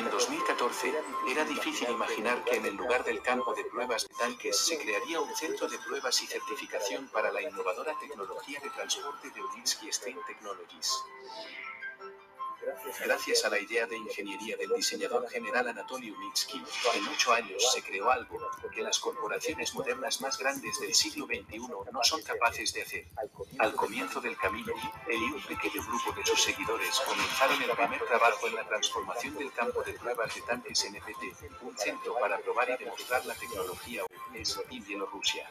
En 2014, era difícil imaginar que en el lugar del campo de pruebas de tanques se crearía un centro de pruebas y certificación para la innovadora tecnología de transporte de Ulinsky Stein Technologies. Gracias a la idea de ingeniería del diseñador general Anatoly Unitsky, en ocho años se creó algo que las corporaciones modernas más grandes del siglo XXI no son capaces de hacer. Al comienzo del camino, él y un pequeño grupo de sus seguidores comenzaron el primer trabajo en la transformación del campo de pruebas de tanques NPT, un centro para probar y demostrar la tecnología UNES y Bielorrusia.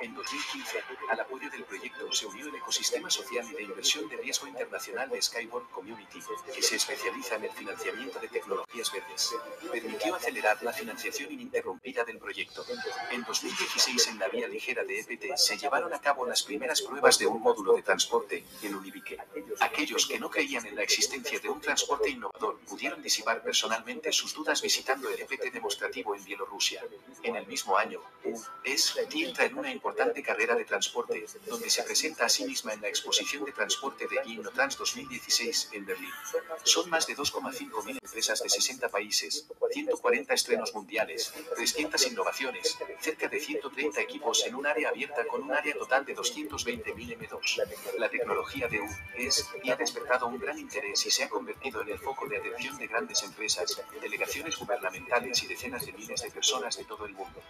En 2015, al apoyo del proyecto se unió el ecosistema social y de inversión de riesgo internacional de Skyborn Community, que se especializa en el financiamiento de tecnologías verdes. Permitió acelerar la financiación ininterrumpida del proyecto. En 2016, en la vía ligera de EPT, se llevaron a cabo las primeras pruebas de un módulo de transporte, el Unibike. Aquellos que no creían en la existencia de un transporte innovador pudieron disipar personalmente sus dudas visitando el EPT demostrativo en Bielorrusia. En el mismo año, es una importante carrera de transporte, donde se presenta a sí misma en la exposición de transporte de Ginotrans 2016 en Berlín. Son más de 2,5 mil empresas de 60 países, 140 estrenos mundiales, 300 innovaciones, cerca de 130 equipos en un área abierta con un área total de 220.000 M2. La tecnología de U es y ha despertado un gran interés y se ha convertido en el foco de atención de grandes empresas, delegaciones gubernamentales y decenas de miles de personas de todo el mundo.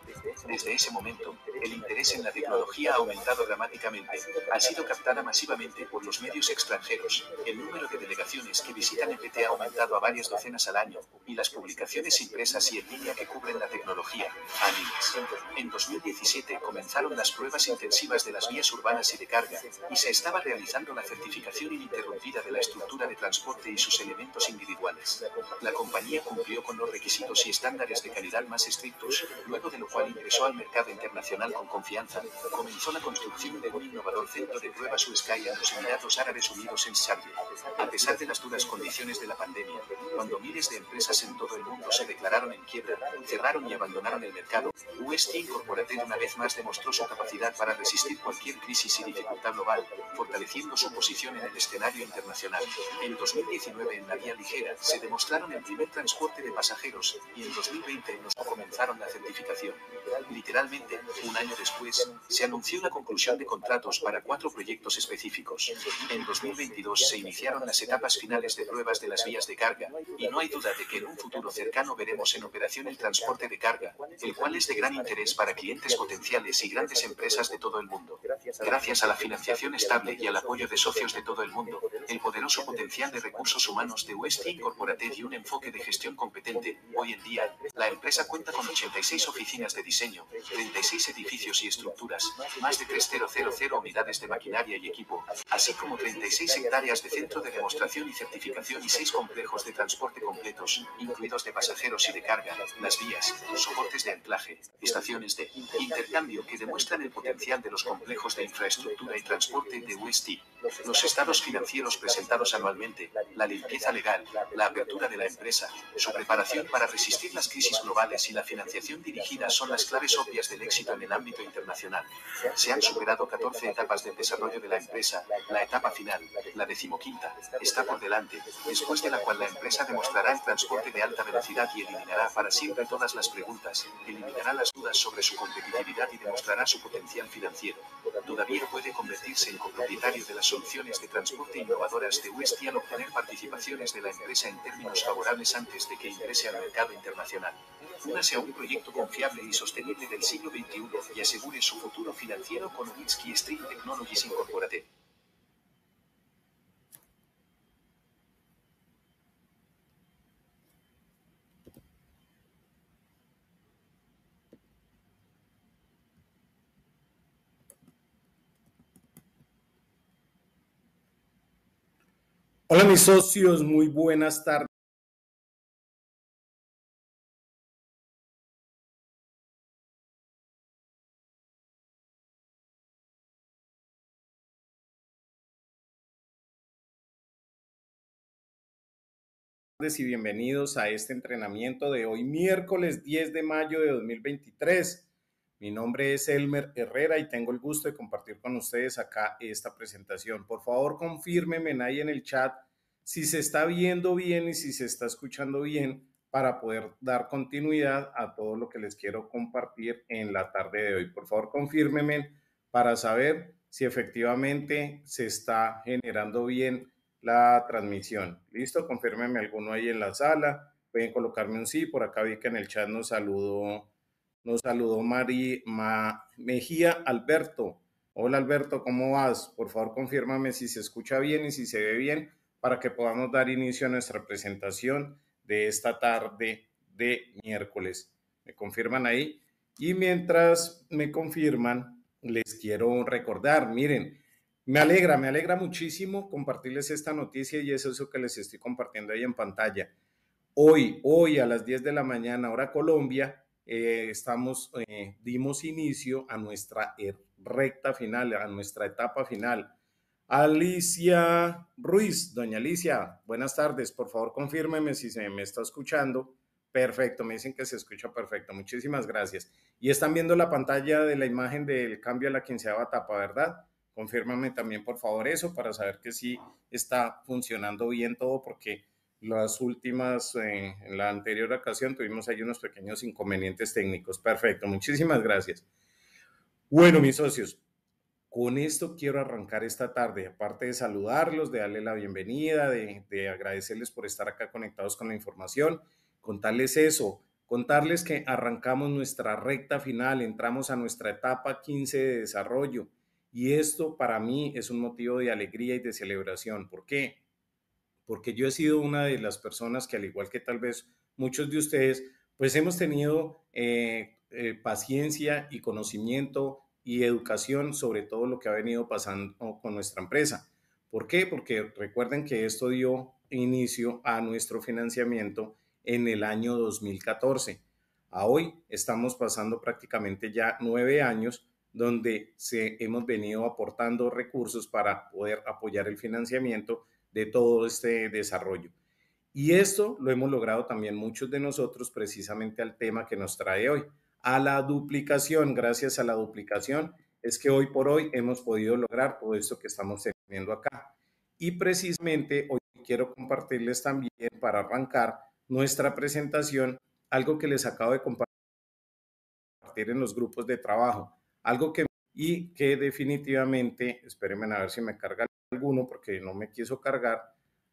Desde ese momento, el interés interés en la tecnología ha aumentado dramáticamente, ha sido captada masivamente por los medios extranjeros, el número de delegaciones que visitan EPT ha aumentado a varias docenas al año, y las publicaciones impresas y en línea que cubren la tecnología, animes. En 2017 comenzaron las pruebas intensivas de las vías urbanas y de carga, y se estaba realizando la certificación ininterrumpida de la estructura de transporte y sus elementos individuales. La compañía cumplió con los requisitos y estándares de calidad más estrictos, luego de lo cual ingresó al mercado internacional con confianza, comenzó la construcción de un innovador centro de pruebas Sky en los Emiratos Árabes Unidos en Sharjah. A pesar de las duras condiciones de la pandemia, cuando miles de empresas en todo el mundo se declararon en quiebra, cerraron y abandonaron el mercado, UST Incorporated una vez más demostró su capacidad para resistir cualquier crisis y dificultad global, fortaleciendo su posición en el escenario internacional. En 2019 en la vía ligera se demostraron el primer transporte de pasajeros y en 2020 nos comenzaron la certificación. Literalmente, un año de después, se anunció la conclusión de contratos para cuatro proyectos específicos. En 2022 se iniciaron las etapas finales de pruebas de las vías de carga, y no hay duda de que en un futuro cercano veremos en operación el transporte de carga, el cual es de gran interés para clientes potenciales y grandes empresas de todo el mundo. Gracias a la financiación estable y al apoyo de socios de todo el mundo, el poderoso potencial de recursos humanos de West Incorporated y un enfoque de gestión competente, hoy en día, la empresa cuenta con 86 oficinas de diseño, 36 edificios y estructuras, más de 3.000 unidades de maquinaria y equipo, así como 36 hectáreas de centro de demostración y certificación y 6 complejos de transporte completos, incluidos de pasajeros y de carga, las vías, soportes de anclaje, estaciones de intercambio que demuestran el potencial de los complejos de infraestructura y transporte de UST, los estados financieros presentados anualmente, la limpieza legal, la apertura de la empresa, su preparación para resistir las crisis globales y la financiación dirigida son las claves obvias del éxito en el ámbito internacional. Se han superado 14 etapas del desarrollo de la empresa, la etapa final, la decimoquinta, está por delante, después de la cual la empresa demostrará el transporte de alta velocidad y eliminará para siempre todas las preguntas, eliminará las dudas sobre su competitividad y demostrará su potencial financiero. Todavía puede convertirse en copropietario de las soluciones de transporte innovadoras de West y al obtener participaciones de la empresa en términos favorables antes de que ingrese al mercado internacional. Únase a un proyecto confiable y sostenible del siglo XXI y asegure su futuro financiero con Winsky Street Technologies Incorporated. Hola mis socios, muy buenas tardes. y bienvenidos a este entrenamiento de hoy, miércoles 10 de mayo de 2023. Mi nombre es Elmer Herrera y tengo el gusto de compartir con ustedes acá esta presentación. Por favor, confírmenme ahí en el chat si se está viendo bien y si se está escuchando bien para poder dar continuidad a todo lo que les quiero compartir en la tarde de hoy. Por favor, confírmenme para saber si efectivamente se está generando bien la transmisión. Listo, confírmeme alguno ahí en la sala. Pueden colocarme un sí. Por acá vi que en el chat nos saludó, nos saludó Mari Mejía Alberto. Hola Alberto, ¿cómo vas? Por favor, confírmame si se escucha bien y si se ve bien para que podamos dar inicio a nuestra presentación de esta tarde de miércoles. Me confirman ahí. Y mientras me confirman, les quiero recordar, miren, me alegra, me alegra muchísimo compartirles esta noticia y es eso que les estoy compartiendo ahí en pantalla. Hoy, hoy a las 10 de la mañana, hora Colombia, eh, estamos, eh, dimos inicio a nuestra er, recta final, a nuestra etapa final. Alicia Ruiz, doña Alicia, buenas tardes, por favor confírmeme si se me está escuchando. Perfecto, me dicen que se escucha perfecto, muchísimas gracias. Y están viendo la pantalla de la imagen del cambio a la quinceava etapa, ¿verdad? confírmame también por favor eso para saber que sí está funcionando bien todo porque las últimas, eh, en la anterior ocasión tuvimos ahí unos pequeños inconvenientes técnicos. Perfecto, muchísimas gracias. Bueno, mis socios, con esto quiero arrancar esta tarde, aparte de saludarlos, de darle la bienvenida, de, de agradecerles por estar acá conectados con la información, contarles eso, contarles que arrancamos nuestra recta final, entramos a nuestra etapa 15 de desarrollo y esto para mí es un motivo de alegría y de celebración. ¿Por qué? Porque yo he sido una de las personas que, al igual que tal vez muchos de ustedes, pues hemos tenido eh, eh, paciencia y conocimiento y educación sobre todo lo que ha venido pasando con nuestra empresa. ¿Por qué? Porque recuerden que esto dio inicio a nuestro financiamiento en el año 2014. A hoy estamos pasando prácticamente ya nueve años donde se, hemos venido aportando recursos para poder apoyar el financiamiento de todo este desarrollo. Y esto lo hemos logrado también muchos de nosotros precisamente al tema que nos trae hoy, a la duplicación. Gracias a la duplicación es que hoy por hoy hemos podido lograr todo esto que estamos teniendo acá. Y precisamente hoy quiero compartirles también para arrancar nuestra presentación algo que les acabo de compartir en los grupos de trabajo algo que y que definitivamente, espérenme a ver si me carga alguno porque no me quiso cargar.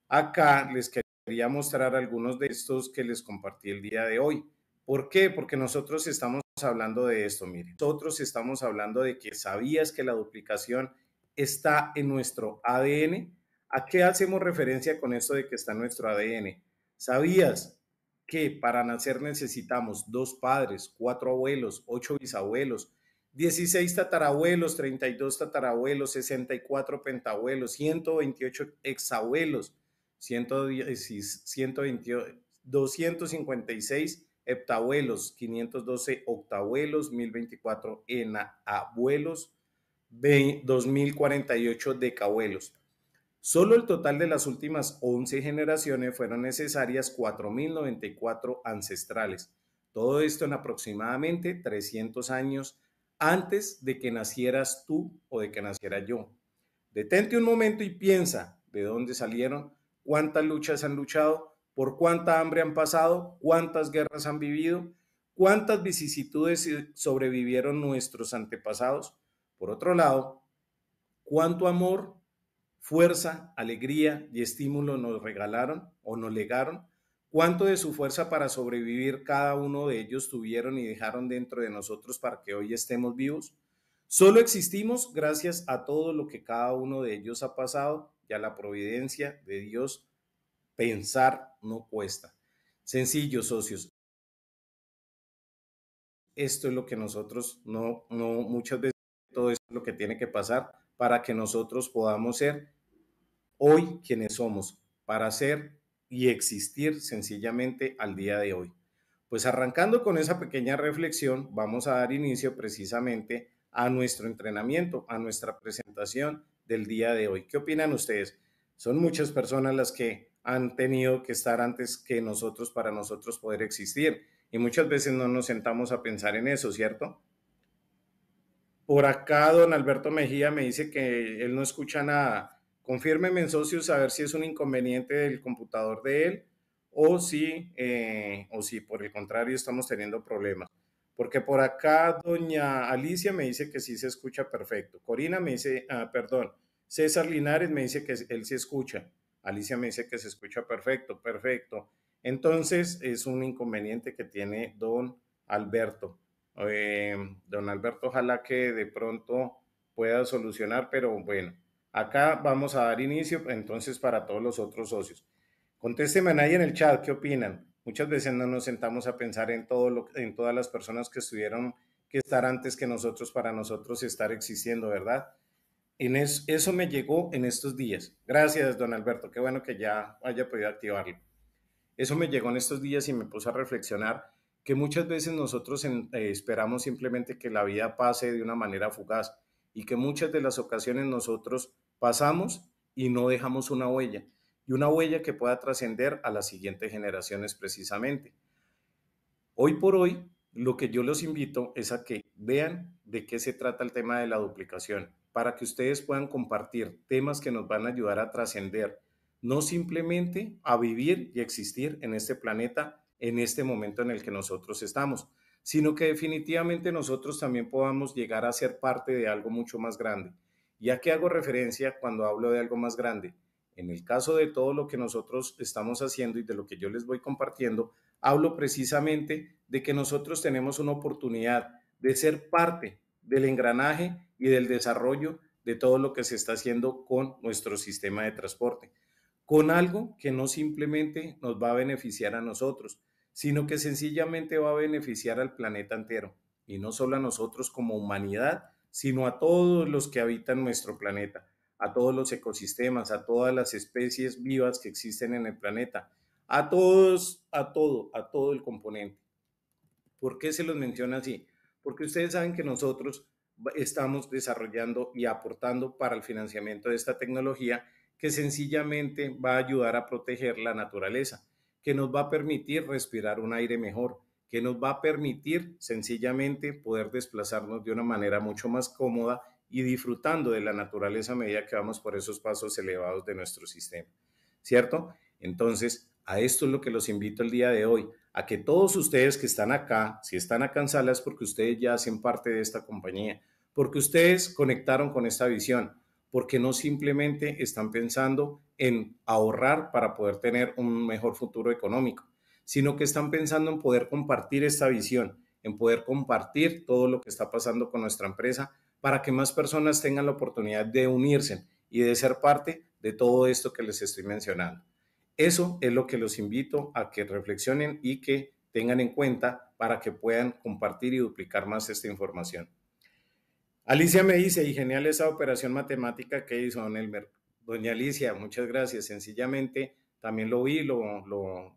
Acá les quería mostrar algunos de estos que les compartí el día de hoy. ¿Por qué? Porque nosotros estamos hablando de esto, miren. Nosotros estamos hablando de que sabías que la duplicación está en nuestro ADN. ¿A qué hacemos referencia con esto de que está en nuestro ADN? ¿Sabías que para nacer necesitamos dos padres, cuatro abuelos, ocho bisabuelos, 16 tatarabuelos, 32 tatarabuelos, 64 pentabuelos, 128 exabuelos, 256 heptabuelos, 512 octabuelos, 1024 enabuelos, 2048 decabuelos. Solo el total de las últimas 11 generaciones fueron necesarias 4.094 ancestrales. Todo esto en aproximadamente 300 años antes de que nacieras tú o de que naciera yo. Detente un momento y piensa de dónde salieron, cuántas luchas han luchado, por cuánta hambre han pasado, cuántas guerras han vivido, cuántas vicisitudes sobrevivieron nuestros antepasados. Por otro lado, cuánto amor, fuerza, alegría y estímulo nos regalaron o nos legaron cuánto de su fuerza para sobrevivir cada uno de ellos tuvieron y dejaron dentro de nosotros para que hoy estemos vivos. Solo existimos gracias a todo lo que cada uno de ellos ha pasado y a la providencia de Dios. Pensar no cuesta. Sencillo, socios. Esto es lo que nosotros no, no, muchas veces todo esto es lo que tiene que pasar para que nosotros podamos ser hoy quienes somos, para ser y existir sencillamente al día de hoy. Pues arrancando con esa pequeña reflexión, vamos a dar inicio precisamente a nuestro entrenamiento, a nuestra presentación del día de hoy. ¿Qué opinan ustedes? Son muchas personas las que han tenido que estar antes que nosotros para nosotros poder existir. Y muchas veces no nos sentamos a pensar en eso, ¿cierto? Por acá don Alberto Mejía me dice que él no escucha nada confírmeme en socios a ver si es un inconveniente del computador de él o si, eh, o si por el contrario estamos teniendo problemas. Porque por acá doña Alicia me dice que sí se escucha perfecto. Corina me dice, ah, perdón, César Linares me dice que él se escucha. Alicia me dice que se escucha perfecto, perfecto. Entonces es un inconveniente que tiene don Alberto. Eh, don Alberto, ojalá que de pronto pueda solucionar, pero bueno, Acá vamos a dar inicio entonces para todos los otros socios. Contésteme ahí en el chat, ¿qué opinan? Muchas veces no nos sentamos a pensar en, todo en todas las personas que estuvieron que estar antes que nosotros para nosotros estar existiendo, ¿verdad? En eso, me llegó en estos días. Gracias, don Alberto. Qué bueno que ya haya podido activarlo. Eso me llegó en estos días y me puse a reflexionar que muchas veces nosotros eh, esperamos simplemente que la vida pase de una manera fugaz y que muchas de las ocasiones nosotros pasamos y no dejamos una huella, y una huella que pueda trascender a las siguientes generaciones precisamente. Hoy por hoy, lo que yo los invito es a que vean de qué se trata el tema de la duplicación, para que ustedes puedan compartir temas que nos van a ayudar a trascender, no simplemente a vivir y existir en este planeta en este momento en el que nosotros estamos, sino que definitivamente nosotros también podamos llegar a ser parte de algo mucho más grande. ¿Y a qué hago referencia cuando hablo de algo más grande? En el caso de todo lo que nosotros estamos haciendo y de lo que yo les voy compartiendo, hablo precisamente de que nosotros tenemos una oportunidad de ser parte del engranaje y del desarrollo de todo lo que se está haciendo con nuestro sistema de transporte, con algo que no simplemente nos va a beneficiar a nosotros, sino que sencillamente va a beneficiar al planeta entero, y no solo a nosotros como humanidad, sino a todos los que habitan nuestro planeta, a todos los ecosistemas, a todas las especies vivas que existen en el planeta, a todos, a todo, a todo el componente. ¿Por qué se los menciona así? Porque ustedes saben que nosotros estamos desarrollando y aportando para el financiamiento de esta tecnología que sencillamente va a ayudar a proteger la naturaleza que nos va a permitir respirar un aire mejor, que nos va a permitir sencillamente poder desplazarnos de una manera mucho más cómoda y disfrutando de la naturaleza a medida que vamos por esos pasos elevados de nuestro sistema. ¿Cierto? Entonces, a esto es lo que los invito el día de hoy, a que todos ustedes que están acá, si están acá en porque ustedes ya hacen parte de esta compañía, porque ustedes conectaron con esta visión, porque no simplemente están pensando en ahorrar para poder tener un mejor futuro económico, sino que están pensando en poder compartir esta visión, en poder compartir todo lo que está pasando con nuestra empresa para que más personas tengan la oportunidad de unirse y de ser parte de todo esto que les estoy mencionando. Eso es lo que los invito a que reflexionen y que tengan en cuenta para que puedan compartir y duplicar más esta información. Alicia me dice, y genial esa operación matemática que hizo Don Elmer. Doña Alicia, muchas gracias. Sencillamente, también lo vi, lo, lo,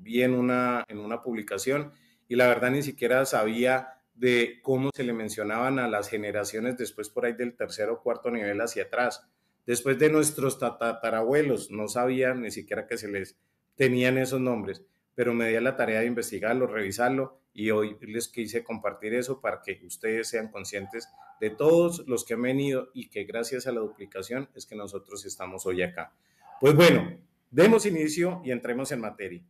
vi en una, en una publicación y la verdad ni siquiera sabía de cómo se le mencionaban a las generaciones después por ahí del tercer o cuarto nivel hacia atrás. Después de nuestros tatarabuelos, no sabían ni siquiera que se les tenían esos nombres pero me di a la tarea de investigarlo, revisarlo y hoy les quise compartir eso para que ustedes sean conscientes de todos los que han venido y que gracias a la duplicación es que nosotros estamos hoy acá. Pues bueno, demos inicio y entremos en materia.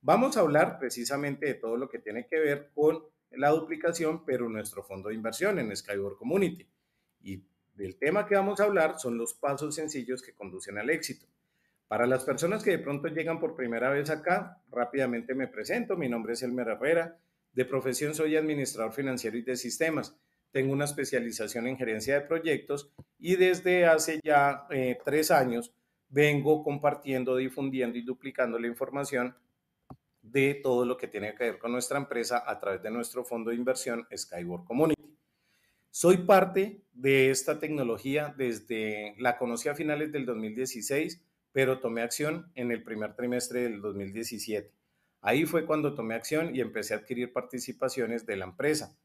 Vamos a hablar precisamente de todo lo que tiene que ver con la duplicación, pero nuestro fondo de inversión en Skyboard Community. Y el tema que vamos a hablar son los pasos sencillos que conducen al éxito. Para las personas que de pronto llegan por primera vez acá, rápidamente me presento. Mi nombre es Elmer Herrera. De profesión soy administrador financiero y de sistemas. Tengo una especialización en gerencia de proyectos y desde hace ya eh, tres años vengo compartiendo, difundiendo y duplicando la información de todo lo que tiene que ver con nuestra empresa a través de nuestro fondo de inversión Skyward Community. Soy parte de esta tecnología desde la conocí a finales del 2016 pero tomé acción en el primer trimestre del 2017. Ahí fue cuando tomé acción y empecé a adquirir participaciones de la empresa.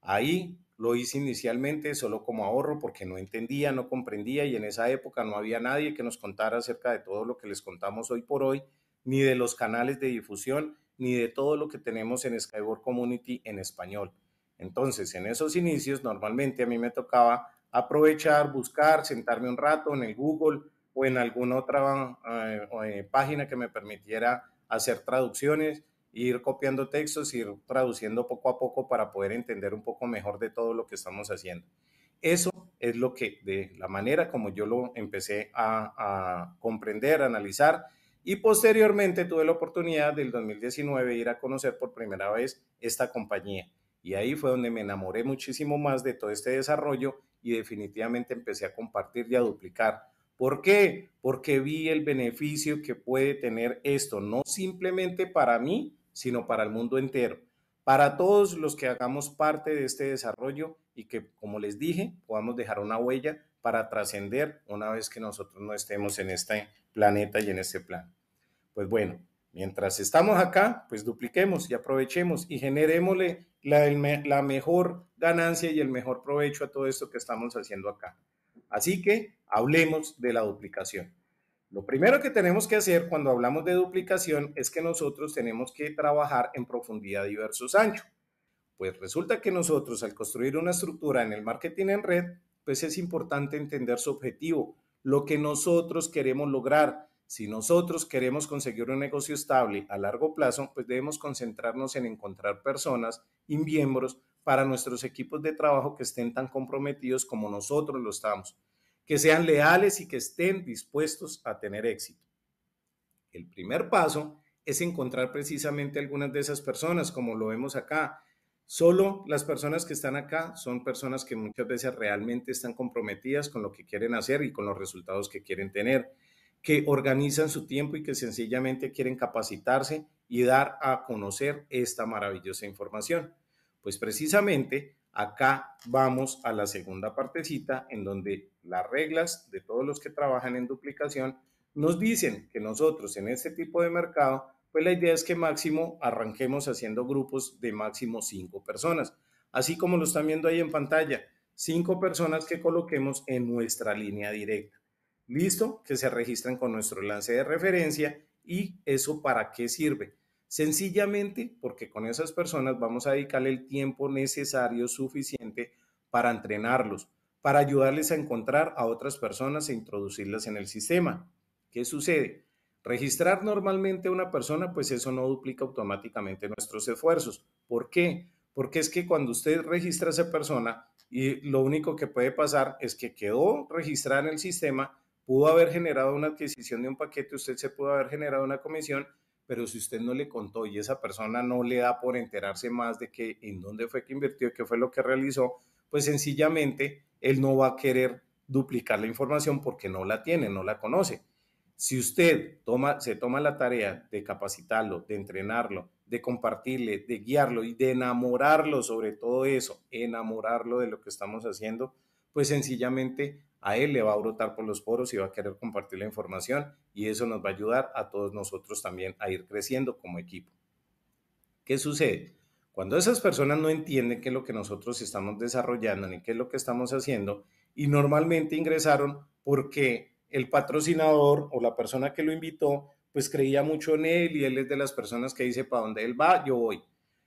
Ahí lo hice inicialmente solo como ahorro porque no entendía, no comprendía y en esa época no había nadie que nos contara acerca de todo lo que les contamos hoy por hoy, ni de los canales de difusión, ni de todo lo que tenemos en Skyboard Community en español. Entonces, en esos inicios normalmente a mí me tocaba aprovechar, buscar, sentarme un rato en el Google, o en alguna otra eh, eh, página que me permitiera hacer traducciones, ir copiando textos, ir traduciendo poco a poco para poder entender un poco mejor de todo lo que estamos haciendo. Eso es lo que, de la manera como yo lo empecé a, a comprender, a analizar, y posteriormente tuve la oportunidad del 2019 de ir a conocer por primera vez esta compañía. Y ahí fue donde me enamoré muchísimo más de todo este desarrollo y definitivamente empecé a compartir y a duplicar ¿Por qué? Porque vi el beneficio que puede tener esto, no simplemente para mí, sino para el mundo entero, para todos los que hagamos parte de este desarrollo y que, como les dije, podamos dejar una huella para trascender una vez que nosotros no estemos en este planeta y en este plan. Pues bueno, mientras estamos acá, pues dupliquemos y aprovechemos y generémosle la, la mejor ganancia y el mejor provecho a todo esto que estamos haciendo acá. Así que hablemos de la duplicación. Lo primero que tenemos que hacer cuando hablamos de duplicación es que nosotros tenemos que trabajar en profundidad y versus ancho. Pues resulta que nosotros al construir una estructura en el marketing en red, pues es importante entender su objetivo, lo que nosotros queremos lograr. Si nosotros queremos conseguir un negocio estable a largo plazo, pues debemos concentrarnos en encontrar personas y miembros para nuestros equipos de trabajo que estén tan comprometidos como nosotros lo estamos, que sean leales y que estén dispuestos a tener éxito. El primer paso es encontrar precisamente algunas de esas personas, como lo vemos acá. Solo las personas que están acá son personas que muchas veces realmente están comprometidas con lo que quieren hacer y con los resultados que quieren tener, que organizan su tiempo y que sencillamente quieren capacitarse y dar a conocer esta maravillosa información. Pues precisamente acá vamos a la segunda partecita en donde las reglas de todos los que trabajan en duplicación nos dicen que nosotros en este tipo de mercado, pues la idea es que máximo arranquemos haciendo grupos de máximo cinco personas, así como lo están viendo ahí en pantalla, cinco personas que coloquemos en nuestra línea directa. Listo, que se registran con nuestro lance de referencia y eso para qué sirve sencillamente porque con esas personas vamos a dedicarle el tiempo necesario, suficiente para entrenarlos, para ayudarles a encontrar a otras personas e introducirlas en el sistema. ¿Qué sucede? Registrar normalmente una persona, pues eso no duplica automáticamente nuestros esfuerzos. ¿Por qué? Porque es que cuando usted registra a esa persona y lo único que puede pasar es que quedó registrada en el sistema, pudo haber generado una adquisición de un paquete, usted se pudo haber generado una comisión pero si usted no le contó y esa persona no le da por enterarse más de que en dónde fue que invirtió, qué fue lo que realizó, pues sencillamente él no va a querer duplicar la información porque no la tiene, no la conoce. Si usted toma, se toma la tarea de capacitarlo, de entrenarlo, de compartirle, de guiarlo y de enamorarlo sobre todo eso, enamorarlo de lo que estamos haciendo, pues sencillamente a él le va a brotar por los poros y va a querer compartir la información y eso nos va a ayudar a todos nosotros también a ir creciendo como equipo. ¿Qué sucede? Cuando esas personas no entienden qué es lo que nosotros estamos desarrollando ni qué es lo que estamos haciendo y normalmente ingresaron porque el patrocinador o la persona que lo invitó pues creía mucho en él y él es de las personas que dice para dónde él va, yo voy.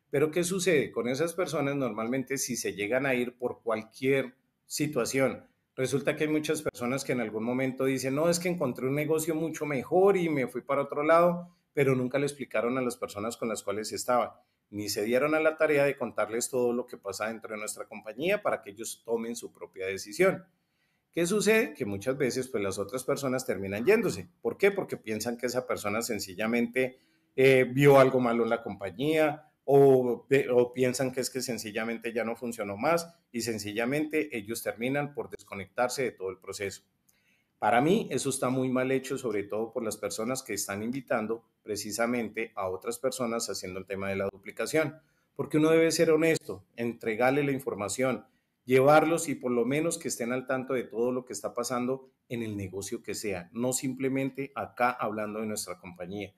Pero ¿qué sucede? Con esas personas normalmente si se llegan a ir por cualquier situación, Resulta que hay muchas personas que en algún momento dicen, no, es que encontré un negocio mucho mejor y me fui para otro lado, pero nunca le explicaron a las personas con las cuales estaba, ni se dieron a la tarea de contarles todo lo que pasa dentro de nuestra compañía para que ellos tomen su propia decisión. ¿Qué sucede? Que muchas veces pues las otras personas terminan yéndose. ¿Por qué? Porque piensan que esa persona sencillamente eh, vio algo malo en la compañía o, piensan que es que sencillamente ya no funcionó más y sencillamente ellos terminan por desconectarse de todo el proceso. Para mí eso está muy mal hecho, sobre todo por las personas que están invitando precisamente a otras personas haciendo el tema de la duplicación, porque uno debe ser honesto, entregarle la información, llevarlos y por lo menos que estén al tanto de todo lo que está pasando en el negocio que sea, no simplemente acá hablando de nuestra compañía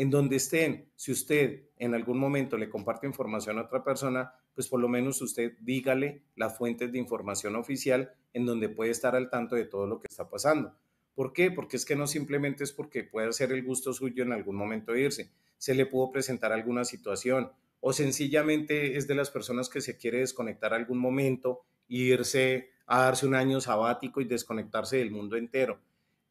en donde estén, si usted en algún momento le comparte información a otra persona, pues por lo menos usted dígale las fuentes de información oficial en donde puede estar al tanto de todo lo que está pasando. ¿Por qué? Porque es que no simplemente es porque puede ser el gusto suyo en algún momento irse, se le pudo presentar alguna situación o sencillamente es de las personas que se quiere desconectar algún momento, irse a darse un año sabático y desconectarse del mundo entero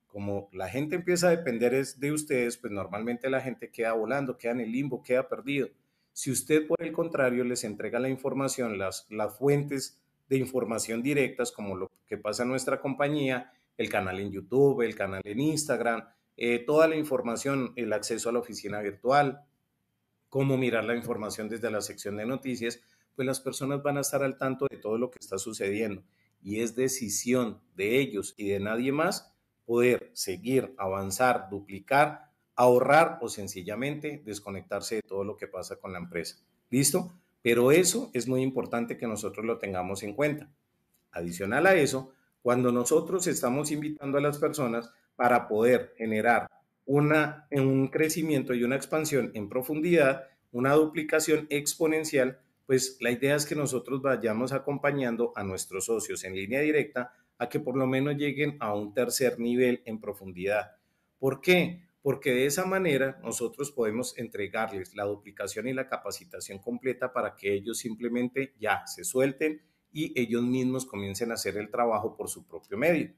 como la gente empieza a depender es de ustedes, pues normalmente la gente queda volando, queda en el limbo, queda perdido. Si usted, por el contrario, les entrega la información, las, fuentes de información directas, como lo que pasa en nuestra compañía, el canal en YouTube, el canal en Instagram, eh, toda la información, el acceso a la oficina virtual, cómo mirar la información desde la sección de noticias, pues las personas van a estar al tanto de todo lo que está sucediendo. Y es decisión de ellos y de nadie más poder seguir, avanzar, duplicar, ahorrar o sencillamente desconectarse de todo lo que pasa con la empresa. ¿Listo? Pero eso es muy importante que nosotros lo tengamos en cuenta. Adicional a eso, cuando nosotros estamos invitando a las personas para poder generar una, un crecimiento y una expansión en profundidad, una duplicación exponencial, pues la idea es que nosotros vayamos acompañando a nuestros socios en línea directa a que por lo menos lleguen a un tercer nivel en profundidad. ¿Por qué? Porque de esa manera nosotros podemos entregarles la duplicación y la capacitación completa para que ellos simplemente ya se suelten y ellos mismos comiencen a hacer el trabajo por su propio medio.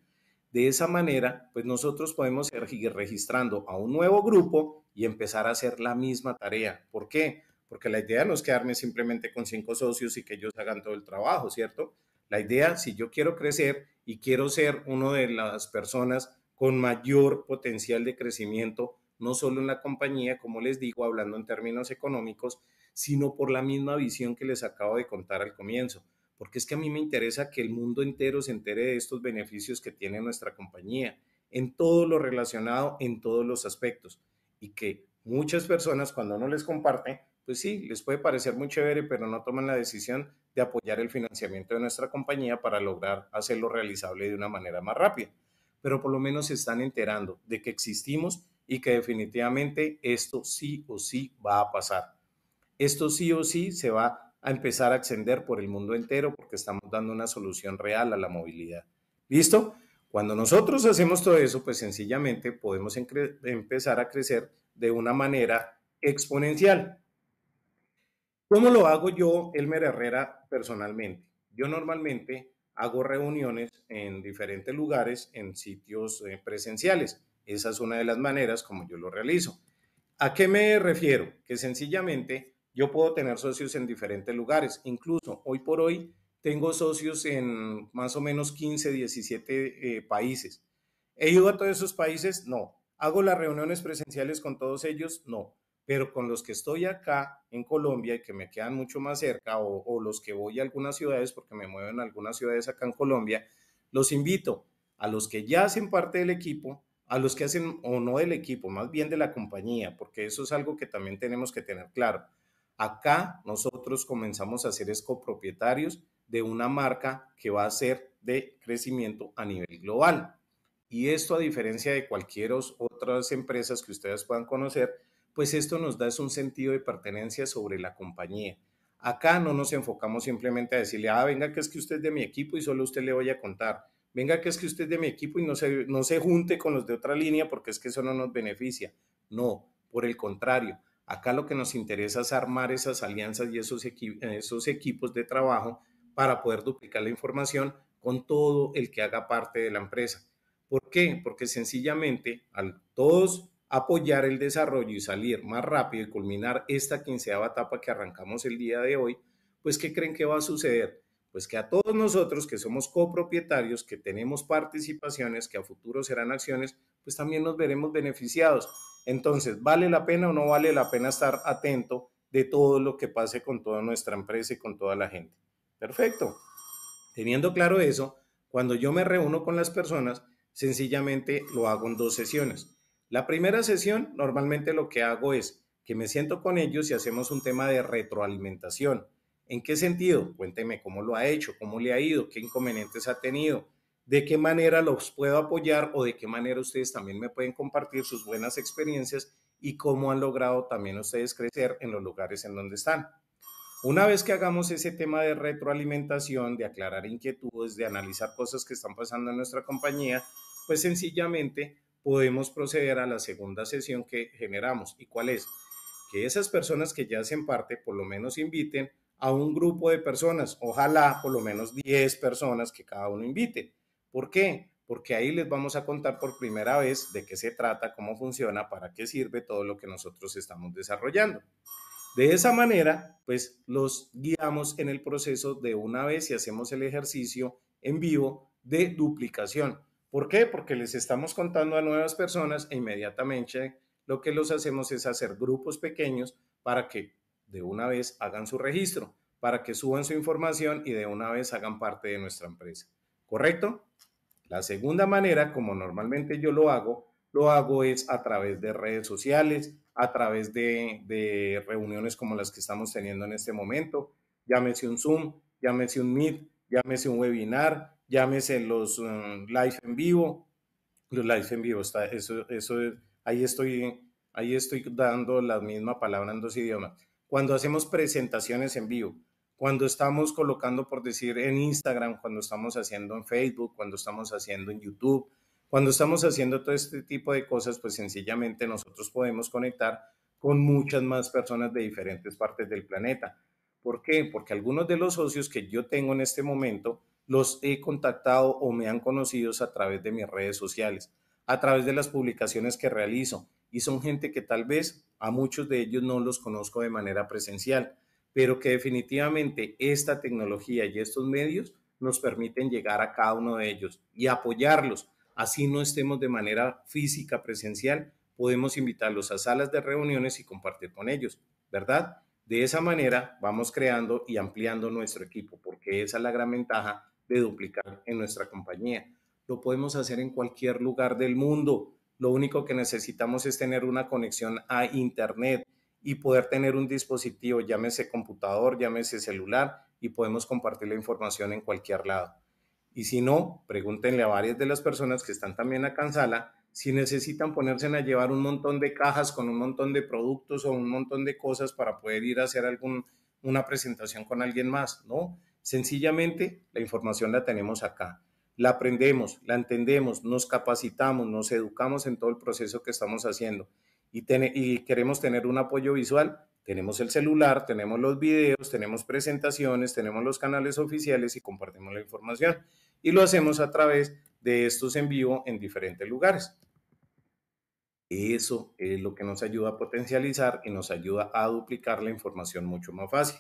De esa manera, pues nosotros podemos seguir registrando a un nuevo grupo y empezar a hacer la misma tarea. ¿Por qué? Porque la idea no es quedarme simplemente con cinco socios y que ellos hagan todo el trabajo, ¿cierto? La idea, si yo quiero crecer y quiero ser una de las personas con mayor potencial de crecimiento, no solo en la compañía, como les digo, hablando en términos económicos, sino por la misma visión que les acabo de contar al comienzo. Porque es que a mí me interesa que el mundo entero se entere de estos beneficios que tiene nuestra compañía, en todo lo relacionado, en todos los aspectos. Y que muchas personas, cuando no les comparte, pues sí, les puede parecer muy chévere, pero no toman la decisión de apoyar el financiamiento de nuestra compañía para lograr hacerlo realizable de una manera más rápida. Pero por lo menos se están enterando de que existimos y que definitivamente esto sí o sí va a pasar. Esto sí o sí se va a empezar a extender por el mundo entero porque estamos dando una solución real a la movilidad. ¿Listo? Cuando nosotros hacemos todo eso, pues sencillamente podemos empezar a crecer de una manera exponencial. ¿Cómo lo hago yo, Elmer Herrera, personalmente? Yo normalmente hago reuniones en diferentes lugares, en sitios eh, presenciales. Esa es una de las maneras como yo lo realizo. ¿A qué me refiero? Que sencillamente yo puedo tener socios en diferentes lugares. Incluso hoy por hoy tengo socios en más o menos 15, 17 eh, países. ¿He ido a todos esos países? No. ¿Hago las reuniones presenciales con todos ellos? No pero con los que estoy acá en Colombia y que me quedan mucho más cerca, o, los que voy a algunas ciudades, porque me mueven a algunas ciudades acá en Colombia, los invito a los que ya hacen parte del equipo, a los que hacen o no del equipo, más bien de la compañía, porque eso es algo que también tenemos que tener claro. Acá nosotros comenzamos a ser copropietarios de una marca que va a ser de crecimiento a nivel global. Y esto a diferencia de cualquier otras empresas que ustedes puedan conocer, pues esto nos da un sentido de pertenencia sobre la compañía. Acá no nos enfocamos simplemente a decirle, ah, venga, que es que usted es de mi equipo y solo usted le voy a contar. Venga, que es que usted es de mi equipo y no se, no se junte con los de otra línea porque es que eso no nos beneficia. No, por el contrario, acá lo que nos interesa es armar esas alianzas y esos, esos equipos de trabajo para poder duplicar la información con todo el que haga parte de la empresa. ¿Por qué? Porque sencillamente al todos apoyar el desarrollo y salir más rápido y culminar esta quinceava etapa que arrancamos el día de hoy, pues ¿qué creen que va a suceder? Pues que a todos nosotros que somos copropietarios, que tenemos participaciones, que a futuro serán acciones, pues también nos veremos beneficiados. Entonces, ¿vale la pena o no vale la pena estar atento de todo lo que pase con toda nuestra empresa y con toda la gente? Perfecto. Teniendo claro eso, cuando yo me reúno con las personas, sencillamente lo hago en dos sesiones la primera sesión normalmente lo que hago es que me siento con ellos y hacemos un tema de retroalimentación. ¿En qué sentido? Cuénteme cómo lo ha hecho, cómo le ha ido, qué inconvenientes ha tenido, de qué manera los puedo apoyar o de qué manera ustedes también me pueden compartir sus buenas experiencias y cómo han logrado también ustedes crecer en los lugares en donde están. Una vez que hagamos ese tema de retroalimentación, de aclarar inquietudes, de analizar cosas que están pasando en nuestra compañía, pues sencillamente podemos proceder a la segunda sesión que generamos. ¿Y cuál es? Que esas personas que ya hacen parte, por lo menos inviten a un grupo de personas, ojalá por lo menos 10 personas que cada uno invite. ¿Por qué? Porque ahí les vamos a contar por primera vez de qué se trata, cómo funciona, para qué sirve todo lo que nosotros estamos desarrollando. De esa manera, pues los guiamos en el proceso de una vez y hacemos el ejercicio en vivo de duplicación. ¿Por qué? Porque les estamos contando a nuevas personas e inmediatamente lo que los hacemos es hacer grupos pequeños para que de una vez hagan su registro, para que suban su información y de una vez hagan parte de nuestra empresa. ¿Correcto? La segunda manera, como normalmente yo lo hago, lo hago es a través de redes sociales, a través de, reuniones como las que estamos teniendo en este momento, llámese un Zoom, llámese un Meet, llámese un webinar, llámese los um, live en vivo, los live en vivo, está, eso, eso, ahí, estoy, ahí estoy dando la misma palabra en dos idiomas. Cuando hacemos presentaciones en vivo, cuando estamos colocando, por decir, en Instagram, cuando estamos haciendo en Facebook, cuando estamos haciendo en YouTube, cuando estamos haciendo todo este tipo de cosas, pues sencillamente nosotros podemos conectar con muchas más personas de diferentes partes del planeta. ¿Por qué? Porque algunos de los socios que yo tengo en este momento los he contactado o me han conocido a través de mis redes sociales, a través de las publicaciones que realizo. Y son gente que tal vez a muchos de ellos no los conozco de manera presencial, pero que definitivamente esta tecnología y estos medios nos permiten llegar a cada uno de ellos y apoyarlos. Así no estemos de manera física presencial, podemos invitarlos a salas de reuniones y compartir con ellos, ¿verdad? De esa manera vamos creando y ampliando nuestro equipo, porque esa es la gran ventaja de duplicar en nuestra compañía. Lo podemos hacer en cualquier lugar del mundo. Lo único que necesitamos es tener una conexión a Internet y poder tener un dispositivo, llámese computador, llámese celular, y podemos compartir la información en cualquier lado. Y si no, pregúntenle a varias de las personas que están también a en si necesitan ponerse a llevar un montón de cajas con un montón de productos o un montón de cosas para poder ir a hacer algún, una presentación con alguien más, ¿no? Sencillamente, la información la tenemos acá. La aprendemos, la entendemos, nos capacitamos, nos educamos en todo el proceso que estamos haciendo y, queremos tener un apoyo visual. Tenemos el celular, tenemos los videos, tenemos presentaciones, tenemos los canales oficiales y compartimos la información. Y lo hacemos a través de estos en vivo en diferentes lugares. Eso es lo que nos ayuda a potencializar y nos ayuda a duplicar la información mucho más fácil.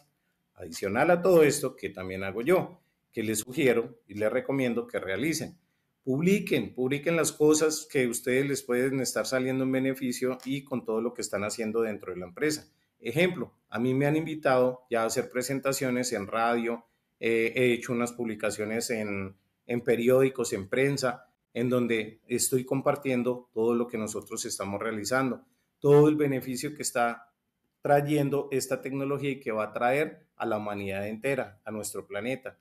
Adicional a todo esto, que también hago yo, que les sugiero y les recomiendo que realicen. Publiquen, publiquen las cosas que ustedes les pueden estar saliendo en beneficio y con todo lo que están haciendo dentro de la empresa. Ejemplo, a mí me han invitado ya a hacer presentaciones en radio, eh, he hecho unas publicaciones en, en periódicos, en prensa, en donde estoy compartiendo todo lo que nosotros estamos realizando, todo el beneficio que está trayendo esta tecnología y que va a traer a la humanidad entera, a nuestro planeta.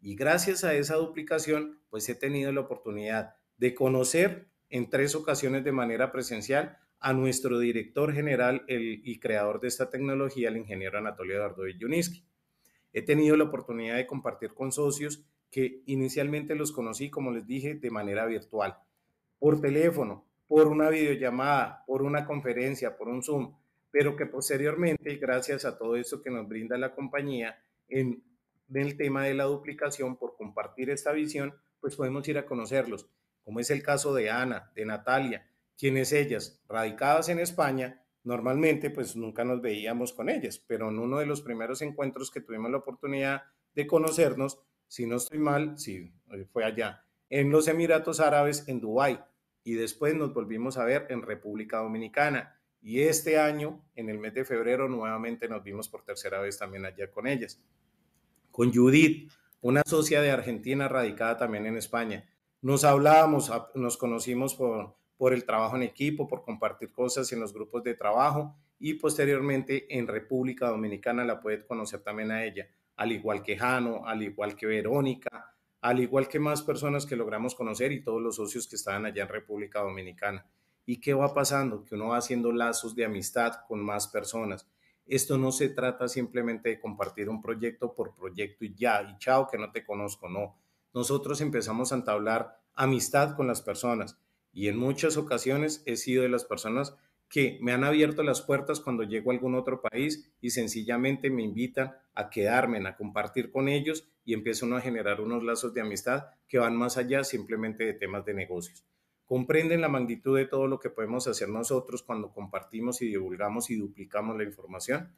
Y gracias a esa duplicación, pues he tenido la oportunidad de conocer en tres ocasiones de manera presencial a nuestro director general y creador de esta tecnología, el ingeniero Anatolio Eduardo Yuniski. He tenido la oportunidad de compartir con socios que inicialmente los conocí, como les dije, de manera virtual, por teléfono, por una videollamada, por una conferencia, por un Zoom, pero que posteriormente, gracias a todo eso que nos brinda la compañía en, el tema de la duplicación, por compartir esta visión, pues podemos ir a conocerlos, como es el caso de Ana, de Natalia, quienes ellas, radicadas en España, normalmente pues nunca nos veíamos con ellas, pero en uno de los primeros encuentros que tuvimos la oportunidad de conocernos, si no estoy mal, sí, eh, fue allá, en los Emiratos Árabes, en Dubái, y después nos volvimos a ver en República Dominicana y este año, en el mes de febrero, nuevamente nos vimos por tercera vez también allá con ellas. Con Judith, una socia de Argentina radicada también en España. Nos hablábamos, nos conocimos por, el trabajo en equipo, por compartir cosas en los grupos de trabajo y posteriormente en República Dominicana la puedes conocer también a ella, al igual que Jano, al igual que Verónica, al igual que más personas que logramos conocer y todos los socios que estaban allá en República Dominicana. ¿Y qué va pasando? Que uno va haciendo lazos de amistad con más personas. Esto no se trata simplemente de compartir un proyecto por proyecto y ya, y chao, que no te conozco, no. Nosotros empezamos a entablar amistad con las personas y en muchas ocasiones he sido de las personas que me han abierto las puertas cuando llego a algún otro país y sencillamente me invitan a quedarme, a compartir con ellos y empiezo a generar unos lazos de amistad que van más allá simplemente de temas de negocios comprenden la magnitud de todo lo que podemos hacer nosotros cuando compartimos y divulgamos y duplicamos la información.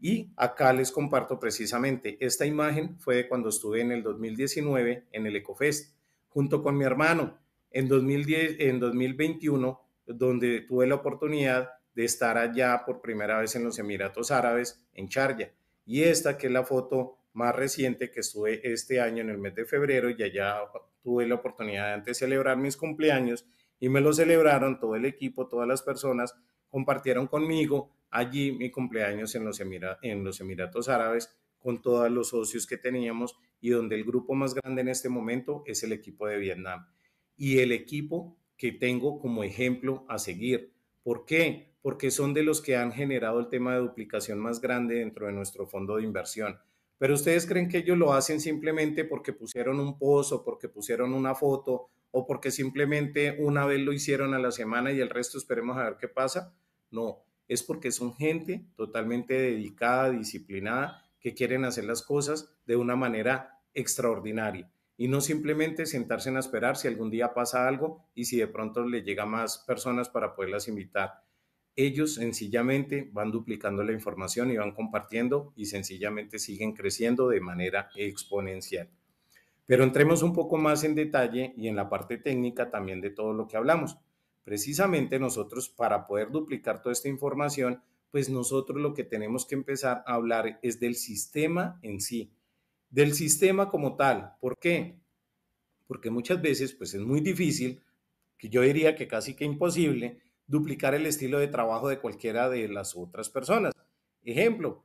Y acá les comparto precisamente, esta imagen fue de cuando estuve en el 2019 en el Ecofest, junto con mi hermano, en, 2010, en 2021, donde tuve la oportunidad de estar allá por primera vez en los Emiratos Árabes, en Sharjah. Y esta que es la foto más reciente que estuve este año en el mes de febrero y allá tuve la oportunidad de celebrar mis cumpleaños y me lo celebraron todo el equipo, todas las personas compartieron conmigo allí mi cumpleaños en los, en los Emiratos Árabes con todos los socios que teníamos y donde el grupo más grande en este momento es el equipo de Vietnam y el equipo que tengo como ejemplo a seguir. ¿Por qué? Porque son de los que han generado el tema de duplicación más grande dentro de nuestro fondo de inversión pero ustedes creen que ellos lo hacen simplemente porque pusieron un pozo, porque pusieron una foto o porque simplemente una vez lo hicieron a la semana y el resto esperemos a ver qué pasa. No, es porque son gente totalmente dedicada, disciplinada, que quieren hacer las cosas de una manera extraordinaria y no simplemente sentarse a esperar si algún día pasa algo y si de pronto le llega más personas para poderlas invitar ellos sencillamente van duplicando la información y van compartiendo y sencillamente siguen creciendo de manera exponencial. Pero entremos un poco más en detalle y en la parte técnica también de todo lo que hablamos. Precisamente nosotros para poder duplicar toda esta información, pues nosotros lo que tenemos que empezar a hablar es del sistema en sí, del sistema como tal. ¿Por qué? Porque muchas veces pues es muy difícil, que yo diría que casi que imposible, duplicar el estilo de trabajo de cualquiera de las otras personas. Ejemplo,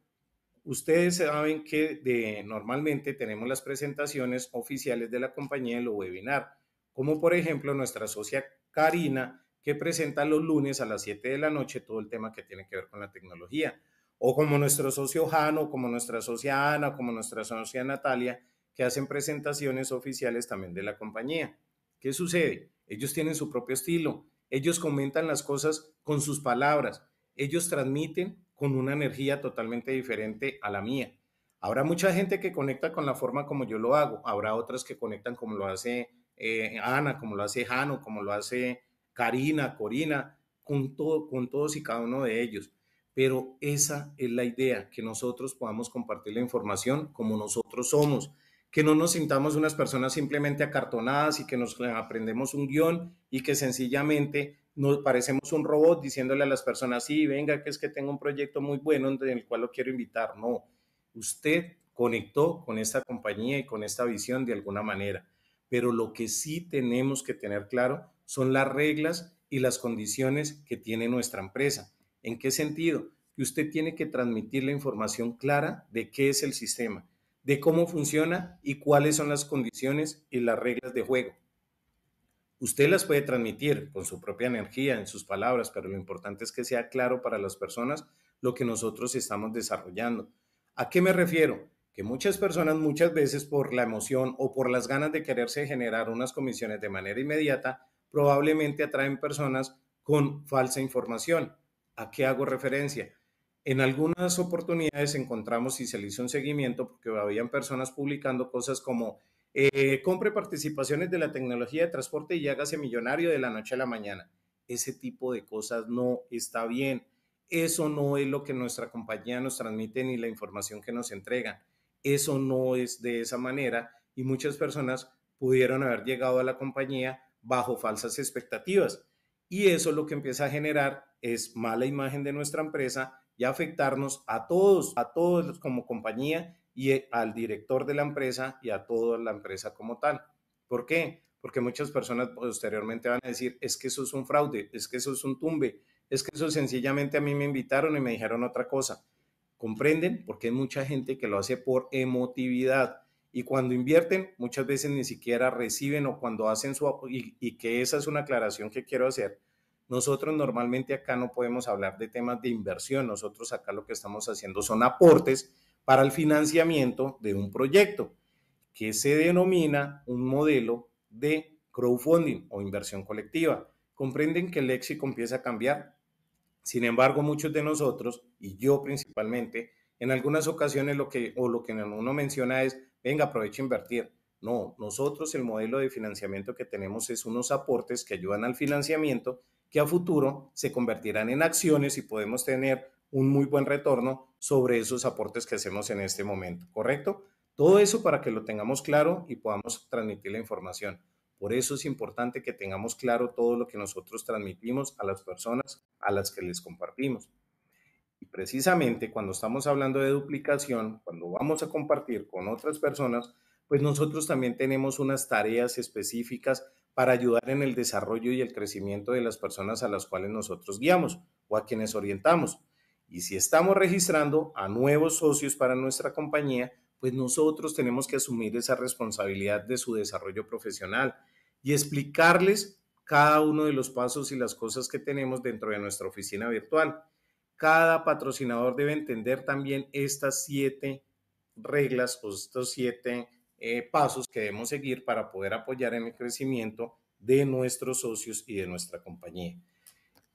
ustedes saben que normalmente tenemos las presentaciones oficiales de la compañía en los webinar, como por ejemplo nuestra socia Karina, que presenta los lunes a las 7 de la noche todo el tema que tiene que ver con la tecnología, o como nuestro socio Jano, como nuestra socia Ana, como nuestra socia Natalia, que hacen presentaciones oficiales también de la compañía. ¿Qué sucede? Ellos tienen su propio estilo ellos comentan las cosas con sus palabras. Ellos transmiten con una energía totalmente diferente a la mía. Habrá mucha gente que conecta con la forma como yo lo hago. Habrá otras que conectan como lo hace eh, Ana, como lo hace Jano, como lo hace Karina, Corina, con todos y cada uno de ellos. Pero esa es la idea, que nosotros podamos compartir la información como nosotros somos, que no nos sintamos unas personas simplemente acartonadas y que nos aprendemos un guión y que sencillamente nos parecemos un robot diciéndole a las personas, sí, venga, que es que tengo un proyecto muy bueno en el cual lo quiero invitar. No, usted conectó con esta compañía y con esta visión de alguna manera, pero lo que sí tenemos que tener claro son las reglas y las condiciones que tiene nuestra empresa. ¿En qué sentido? Que usted tiene que transmitir la información clara de qué es el sistema de cómo funciona y cuáles son las condiciones y las reglas de juego. Usted las puede transmitir con su propia energía, en sus palabras, pero lo importante es que sea claro para las personas lo que nosotros estamos desarrollando. ¿A qué me refiero? Que muchas personas muchas veces por la emoción o por las ganas de quererse generar unas comisiones de manera inmediata, probablemente atraen personas con falsa información. ¿A qué hago referencia? En algunas oportunidades encontramos y se le hizo un seguimiento porque habían personas publicando cosas como eh, compre participaciones de la tecnología de transporte y hágase millonario de la noche a la mañana. Ese tipo de cosas no está bien. Eso no es lo que nuestra compañía nos transmite ni la información que nos entregan. Eso no es de esa manera y muchas personas pudieron haber llegado a la compañía bajo falsas expectativas. Y eso lo que empieza a generar es mala imagen de nuestra empresa, y afectarnos a todos, a todos como compañía y eh, al director de la empresa y a toda la empresa como tal. ¿Por qué? Porque muchas personas posteriormente van a decir, es que eso es un fraude, es que eso es un tumbe, es que eso sencillamente a mí me invitaron y me dijeron otra cosa. ¿Comprenden? Porque hay mucha gente que lo hace por emotividad y cuando invierten muchas veces ni siquiera reciben o cuando hacen su... Y, y que esa es una aclaración que quiero hacer nosotros normalmente acá no podemos hablar de temas de inversión, nosotros acá lo que estamos haciendo son aportes para el financiamiento de un proyecto que se denomina un modelo de crowdfunding o inversión colectiva. Comprenden que el léxico empieza a cambiar. Sin embargo, muchos de nosotros, y yo principalmente, en algunas ocasiones lo que, o lo que uno menciona es, venga, aprovecha a invertir. No, nosotros el modelo de financiamiento que tenemos es unos aportes que ayudan al financiamiento que a futuro se convertirán en acciones y podemos tener un muy buen retorno sobre esos aportes que hacemos en este momento, ¿correcto? Todo eso para que lo tengamos claro y podamos transmitir la información. Por eso es importante que tengamos claro todo lo que nosotros transmitimos a las personas a las que les compartimos. Y precisamente cuando estamos hablando de duplicación, cuando vamos a compartir con otras personas, pues nosotros también tenemos unas tareas específicas para ayudar en el desarrollo y el crecimiento de las personas a las cuales nosotros guiamos o a quienes orientamos. Y si estamos registrando a nuevos socios para nuestra compañía, pues nosotros tenemos que asumir esa responsabilidad de su desarrollo profesional y explicarles cada uno de los pasos y las cosas que tenemos dentro de nuestra oficina virtual. Cada patrocinador debe entender también estas siete reglas o estos siete eh, pasos que debemos seguir para poder apoyar en el crecimiento de nuestros socios y de nuestra compañía.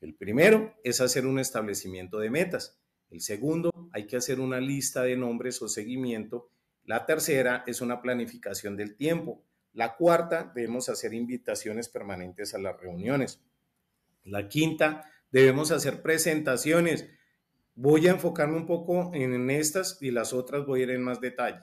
El primero es hacer un establecimiento de metas. El segundo, hay que hacer una lista de nombres o seguimiento. La tercera es una planificación del tiempo. La cuarta, debemos hacer invitaciones permanentes a las reuniones. La quinta, debemos hacer presentaciones. Voy a enfocarme un poco en estas y las otras voy a ir en más detalle.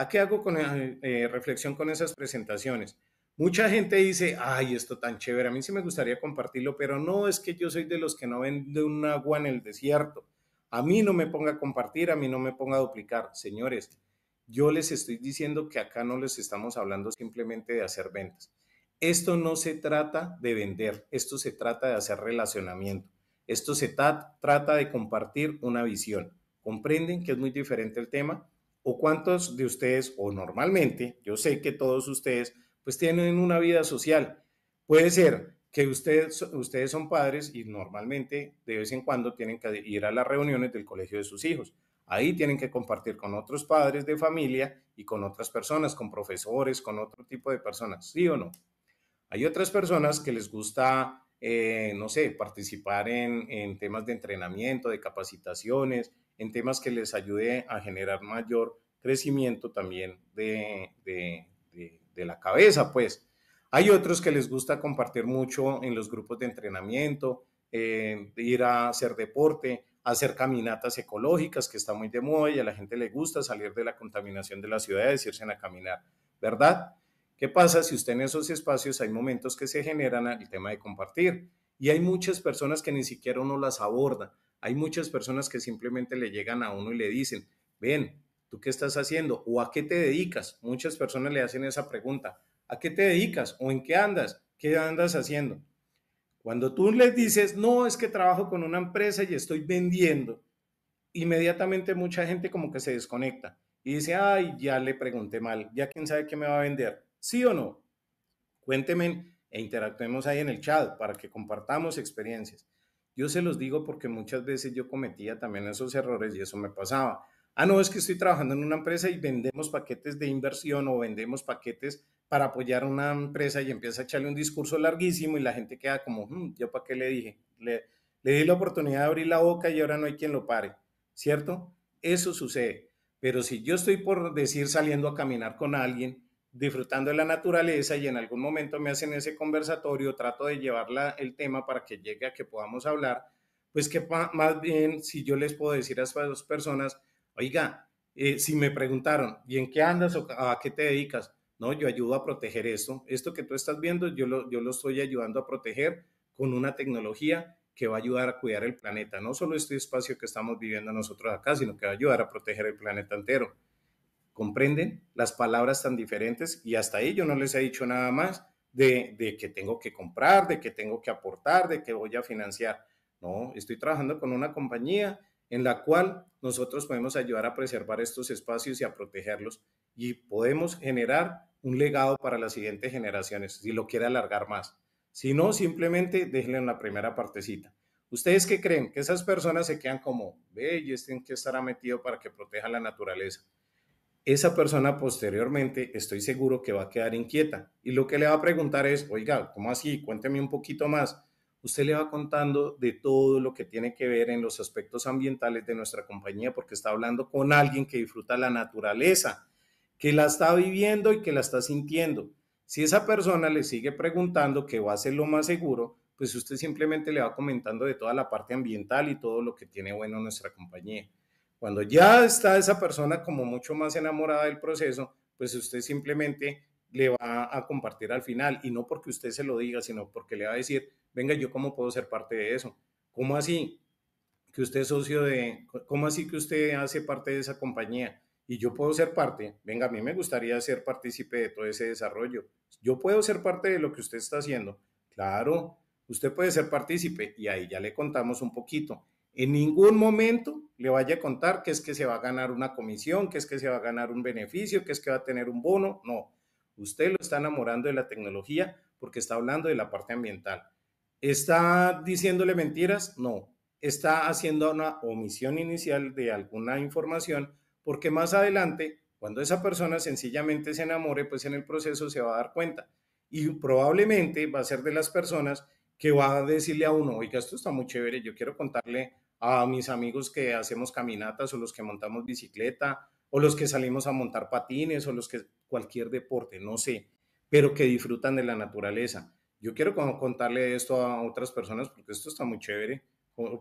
¿A qué hago con, eh, reflexión con esas presentaciones? Mucha gente dice, ay, esto tan chévere, a mí sí me gustaría compartirlo, pero no es que yo soy de los que no venden un agua en el desierto. A mí no me ponga a compartir, a mí no me ponga a duplicar. Señores, yo les estoy diciendo que acá no les estamos hablando simplemente de hacer ventas. Esto no se trata de vender, esto se trata de hacer relacionamiento. Esto se trata de compartir una visión. Comprenden que es muy diferente el tema o cuántos de ustedes, o normalmente, yo sé que todos ustedes, pues tienen una vida social. Puede ser que ustedes, son padres y normalmente de vez en cuando tienen que ir a las reuniones del colegio de sus hijos. Ahí tienen que compartir con otros padres de familia y con otras personas, con profesores, con otro tipo de personas, ¿sí o no? Hay otras personas que les gusta, eh, no sé, participar en temas de entrenamiento, de capacitaciones, en temas que les ayude a generar mayor crecimiento también de, la cabeza, pues. Hay otros que les gusta compartir mucho en los grupos de entrenamiento, eh, ir a hacer deporte, hacer caminatas ecológicas, que está muy de moda y a la gente le gusta salir de la contaminación de la ciudad y decirse a caminar, ¿verdad? ¿Qué pasa si usted en esos espacios hay momentos que se generan el tema de compartir? Y hay muchas personas que ni siquiera uno las aborda hay muchas personas que simplemente le llegan a uno y le dicen, ven, ¿tú qué estás haciendo? ¿O a qué te dedicas? Muchas personas le hacen esa pregunta, ¿a qué te dedicas? ¿O en qué andas? ¿Qué andas haciendo? Cuando tú les dices, no, es que trabajo con una empresa y estoy vendiendo, inmediatamente mucha gente como que se desconecta y dice, ay, ya le pregunté mal, ya quién sabe qué me va a vender, ¿sí o no? Cuénteme e interactuemos ahí en el chat para que compartamos experiencias. Yo se los digo porque muchas veces yo cometía también esos errores y eso me pasaba. Ah, no, es que estoy trabajando en una empresa y vendemos paquetes de inversión o vendemos paquetes para apoyar una empresa y empieza a echarle un discurso larguísimo y la gente queda como, hmm, ¿yo para qué le dije? Le, le di la oportunidad de abrir la boca y ahora no hay quien lo pare, ¿cierto? Eso sucede. Pero si yo estoy por decir saliendo a caminar con alguien, disfrutando de la naturaleza y en algún momento me hacen ese conversatorio, trato de llevar el tema para que llegue a que podamos hablar, pues que más bien si yo les puedo decir a esas dos personas, oiga, eh, si me preguntaron, ¿y en qué andas o a qué te dedicas? No, yo ayudo a proteger esto. Esto que tú estás viendo, yo lo, yo lo estoy ayudando a proteger con una tecnología que va a ayudar a cuidar el planeta. No solo este espacio que estamos viviendo nosotros acá, sino que va a ayudar a proteger el planeta entero comprenden las palabras tan diferentes y hasta ahí yo no les he dicho nada más de, que tengo que comprar, de que tengo que aportar, de que voy a financiar. No, estoy trabajando con una compañía en la cual nosotros podemos ayudar a preservar estos espacios y a protegerlos y podemos generar un legado para las siguientes generaciones, si lo quiere alargar más. Si no, simplemente déjenlo en la primera partecita. ¿Ustedes qué creen? Que esas personas se quedan como, ve, y este en qué estará metido para que proteja la naturaleza esa persona posteriormente estoy seguro que va a quedar inquieta y lo que le va a preguntar es, oiga, ¿cómo así? Cuénteme un poquito más. Usted le va contando de todo lo que tiene que ver en los aspectos ambientales de nuestra compañía porque está hablando con alguien que disfruta la naturaleza, que la está viviendo y que la está sintiendo. Si esa persona le sigue preguntando que va a ser lo más seguro, pues usted simplemente le va comentando de toda la parte ambiental y todo lo que tiene bueno nuestra compañía. Cuando ya está esa persona como mucho más enamorada del proceso, pues usted simplemente le va a compartir al final y no porque usted se lo diga, sino porque le va a decir, venga, yo cómo puedo ser parte de eso. ¿Cómo así que usted es socio de, cómo así que usted hace parte de esa compañía? Y yo puedo ser parte, venga, a mí me gustaría ser partícipe de todo ese desarrollo. Yo puedo ser parte de lo que usted está haciendo. Claro, usted puede ser partícipe y ahí ya le contamos un poquito. En ningún momento le vaya a contar que es que se va a ganar una comisión, que es que se va a ganar un beneficio, que es que va a tener un bono. No, usted lo está enamorando de la tecnología porque está hablando de la parte ambiental. ¿Está diciéndole mentiras? No. Está haciendo una omisión inicial de alguna información porque más adelante, cuando esa persona sencillamente se enamore, pues en el proceso se va a dar cuenta. Y probablemente va a ser de las personas que va a decirle a uno, oiga, esto está muy chévere, yo quiero contarle a mis amigos que hacemos caminatas o los que montamos bicicleta o los que salimos a montar patines o los que cualquier deporte, no sé, pero que disfrutan de la naturaleza. Yo quiero contarle esto a otras personas porque esto está muy chévere.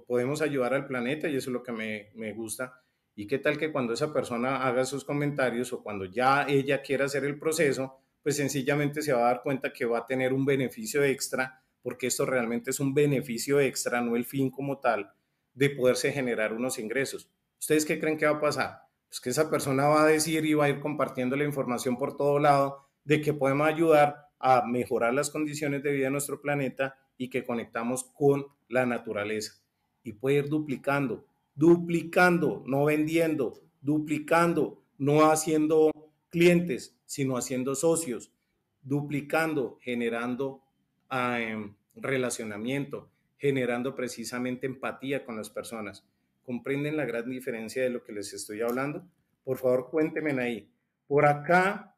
Podemos ayudar al planeta y eso es lo que me, me gusta. Y qué tal que cuando esa persona haga sus comentarios o cuando ya ella quiera hacer el proceso, pues sencillamente se va a dar cuenta que va a tener un beneficio extra porque esto realmente es un beneficio extra, no el fin como tal, de poderse generar unos ingresos. ¿Ustedes qué creen que va a pasar? Pues que esa persona va a decir y va a ir compartiendo la información por todo lado de que podemos ayudar a mejorar las condiciones de vida de nuestro planeta y que conectamos con la naturaleza. Y puede ir duplicando, duplicando, no vendiendo, duplicando, no haciendo clientes, sino haciendo socios, duplicando, generando Em, relacionamiento, generando precisamente empatía con las personas. ¿Comprenden la gran diferencia de lo que les estoy hablando? Por favor, cuéntenme ahí. Por acá,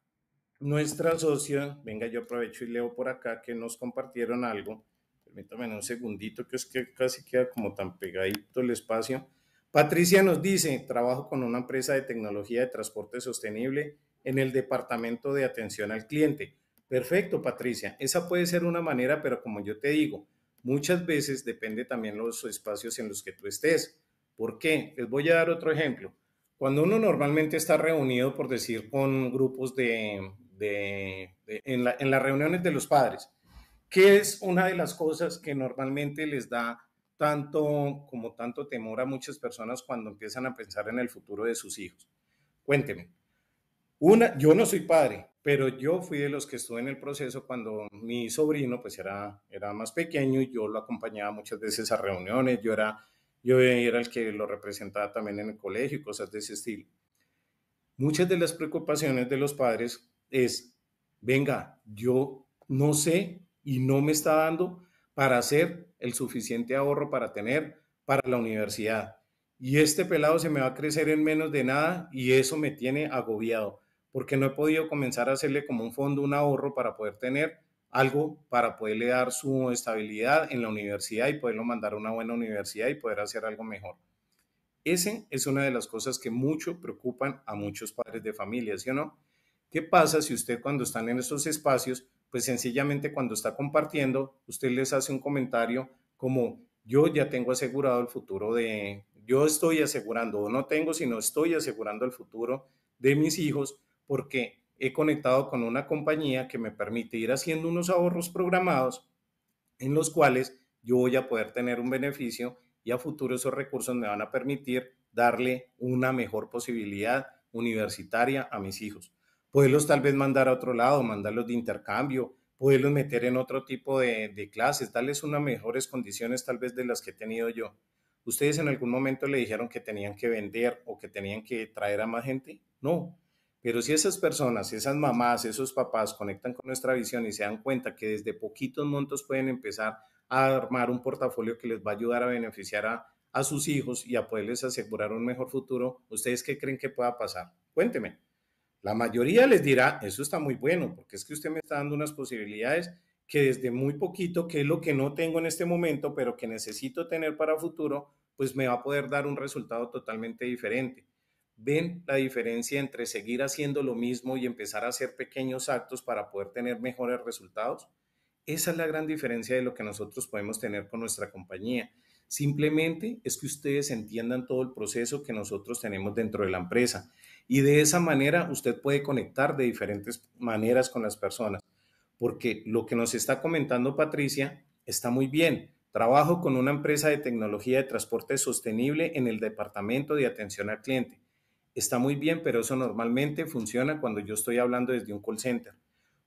nuestra socia, venga, yo aprovecho y leo por acá que nos compartieron algo. Permítame un segundito, que es que casi queda como tan pegadito el espacio. Patricia nos dice, trabajo con una empresa de tecnología de transporte sostenible en el departamento de atención al cliente. Perfecto, Patricia. Esa puede ser una manera, pero como yo te digo, muchas veces depende también los espacios en los que tú estés. ¿Por qué? Les voy a dar otro ejemplo. Cuando uno normalmente está reunido, por decir, con grupos de, en, las reuniones de los padres, ¿qué es una de las cosas que normalmente les da tanto como tanto temor a muchas personas cuando empiezan a pensar en el futuro de sus hijos? Cuénteme. Una, yo no soy padre, pero yo fui de los que estuve en el proceso cuando mi sobrino pues era, era más pequeño y yo lo acompañaba muchas veces a reuniones, yo era, yo era el que lo representaba también en el colegio y cosas de ese estilo. Muchas de las preocupaciones de los padres es, venga, yo no sé y no me está dando para hacer el suficiente ahorro para tener para la universidad. Y este pelado se me va a crecer en menos de nada y eso me tiene agobiado porque no he podido comenzar a hacerle como un fondo, un ahorro para poder tener algo para poderle dar su estabilidad en la universidad y poderlo mandar a una buena universidad y poder hacer algo mejor. Ese es una de las cosas que mucho preocupan a muchos padres de familia, ¿sí o no? ¿Qué pasa si usted cuando están en estos espacios, pues sencillamente cuando está compartiendo, usted les hace un comentario como yo ya tengo asegurado el futuro de, yo estoy asegurando, o no tengo, sino estoy asegurando el futuro de mis hijos porque he conectado con una compañía que me permite ir haciendo unos ahorros programados en los cuales yo voy a poder tener un beneficio y a futuro esos recursos me van a permitir darle una mejor posibilidad universitaria a mis hijos. Poderlos tal vez mandar a otro lado, mandarlos de intercambio, poderlos meter en otro tipo de, de, clases, darles unas mejores condiciones tal vez de las que he tenido yo. ¿Ustedes en algún momento le dijeron que tenían que vender o que tenían que traer a más gente? No, pero si esas personas, esas mamás, esos papás conectan con nuestra visión y se dan cuenta que desde poquitos montos pueden empezar a armar un portafolio que les va a ayudar a beneficiar a, a sus hijos y a poderles asegurar un mejor futuro, ¿ustedes qué creen que pueda pasar? Cuénteme. La mayoría les dirá, eso está muy bueno, porque es que usted me está dando unas posibilidades que desde muy poquito, que es lo que no tengo en este momento, pero que necesito tener para futuro, pues me va a poder dar un resultado totalmente diferente ven la diferencia entre seguir haciendo lo mismo y empezar a hacer pequeños actos para poder tener mejores resultados? Esa es la gran diferencia de lo que nosotros podemos tener con nuestra compañía. Simplemente es que ustedes entiendan todo el proceso que nosotros tenemos dentro de la empresa y de esa manera usted puede conectar de diferentes maneras con las personas. Porque lo que nos está comentando Patricia está muy bien. Trabajo con una empresa de tecnología de transporte sostenible en el departamento de atención al cliente está muy bien, pero eso normalmente funciona cuando yo estoy hablando desde un call center.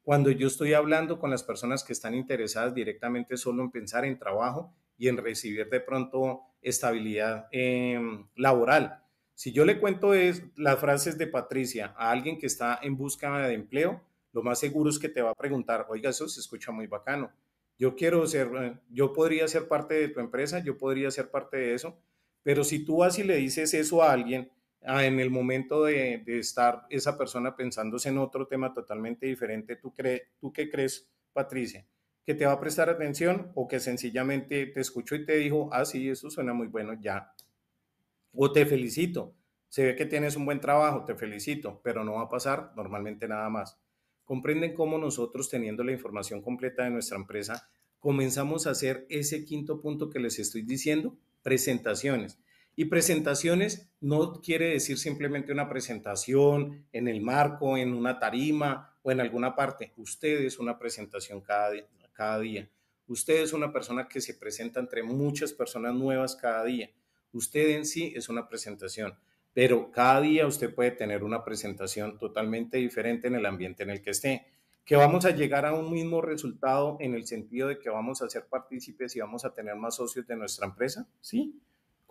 Cuando yo estoy hablando con las personas que están interesadas directamente solo en pensar en trabajo y en recibir de pronto estabilidad em, laboral. Si yo le cuento es, las frases de Patricia a alguien que está en búsqueda de empleo, lo más seguro es que te va a preguntar, oiga, eso se escucha muy bacano. Yo quiero ser, eh, yo podría ser parte de tu empresa, yo podría ser parte de eso, pero si tú vas y le dices eso a alguien Ah, en el momento de, estar esa persona pensándose en otro tema totalmente diferente, ¿tú, ¿tú qué crees, Patricia? ¿Que te va a prestar atención o que sencillamente te escuchó y te dijo, ah, sí, eso suena muy bueno, ya? O te felicito, se ve que tienes un buen trabajo, te felicito, pero no va a pasar normalmente nada más. ¿Comprenden cómo nosotros, teniendo la información completa de nuestra empresa, comenzamos a hacer ese quinto punto que les estoy diciendo? Presentaciones y presentaciones no quiere decir simplemente una presentación en el marco, en una tarima o en alguna parte. Usted es una presentación cada, día. Usted es una persona que se presenta entre muchas personas nuevas cada día. Usted en sí es una presentación, pero cada día usted puede tener una presentación totalmente diferente en el ambiente en el que esté que vamos a llegar a un mismo resultado en el sentido de que vamos a ser partícipes y vamos a tener más socios de nuestra empresa, ¿sí?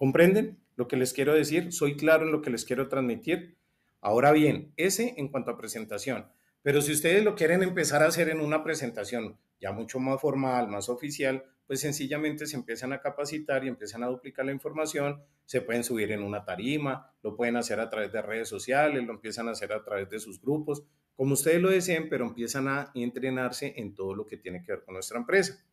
¿Comprenden lo que les quiero decir? Soy claro en lo que les quiero transmitir. Ahora bien, ese en cuanto a presentación. Pero si ustedes lo quieren empezar a hacer en una presentación ya mucho más formal, más oficial, pues sencillamente se empiezan a capacitar y empiezan a duplicar la información, se pueden subir en una tarima, lo pueden hacer a través de redes sociales, lo empiezan a hacer a través de sus grupos, como ustedes lo deseen, pero empiezan a entrenarse en todo lo que tiene que ver con nuestra empresa.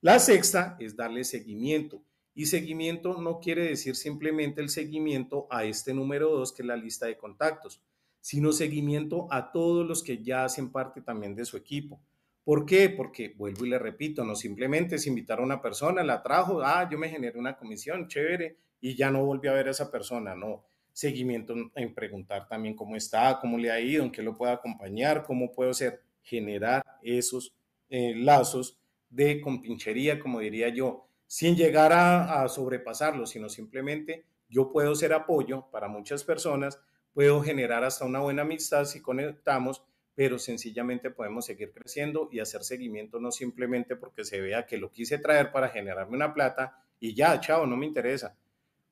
La sexta es darle seguimiento. Y seguimiento no quiere decir simplemente el seguimiento a este número dos, que es la lista de contactos, sino seguimiento a todos los que ya hacen parte también de su equipo. ¿Por qué? Porque, vuelvo y le repito, no simplemente es invitar a una persona, la trajo, ah, yo me generé una comisión, chévere, y ya no volví a ver a esa persona, no. Seguimiento en preguntar también cómo está, cómo le ha ido, en qué lo puedo acompañar, cómo puedo hacer, generar esos eh, lazos de compinchería, como diría yo, sin llegar a, sobrepasarlo, sino simplemente yo puedo ser apoyo para muchas personas, puedo generar hasta una buena amistad si conectamos, pero sencillamente podemos seguir creciendo y hacer seguimiento no simplemente porque se vea que lo quise traer para generarme una plata y ya, chao, no me interesa.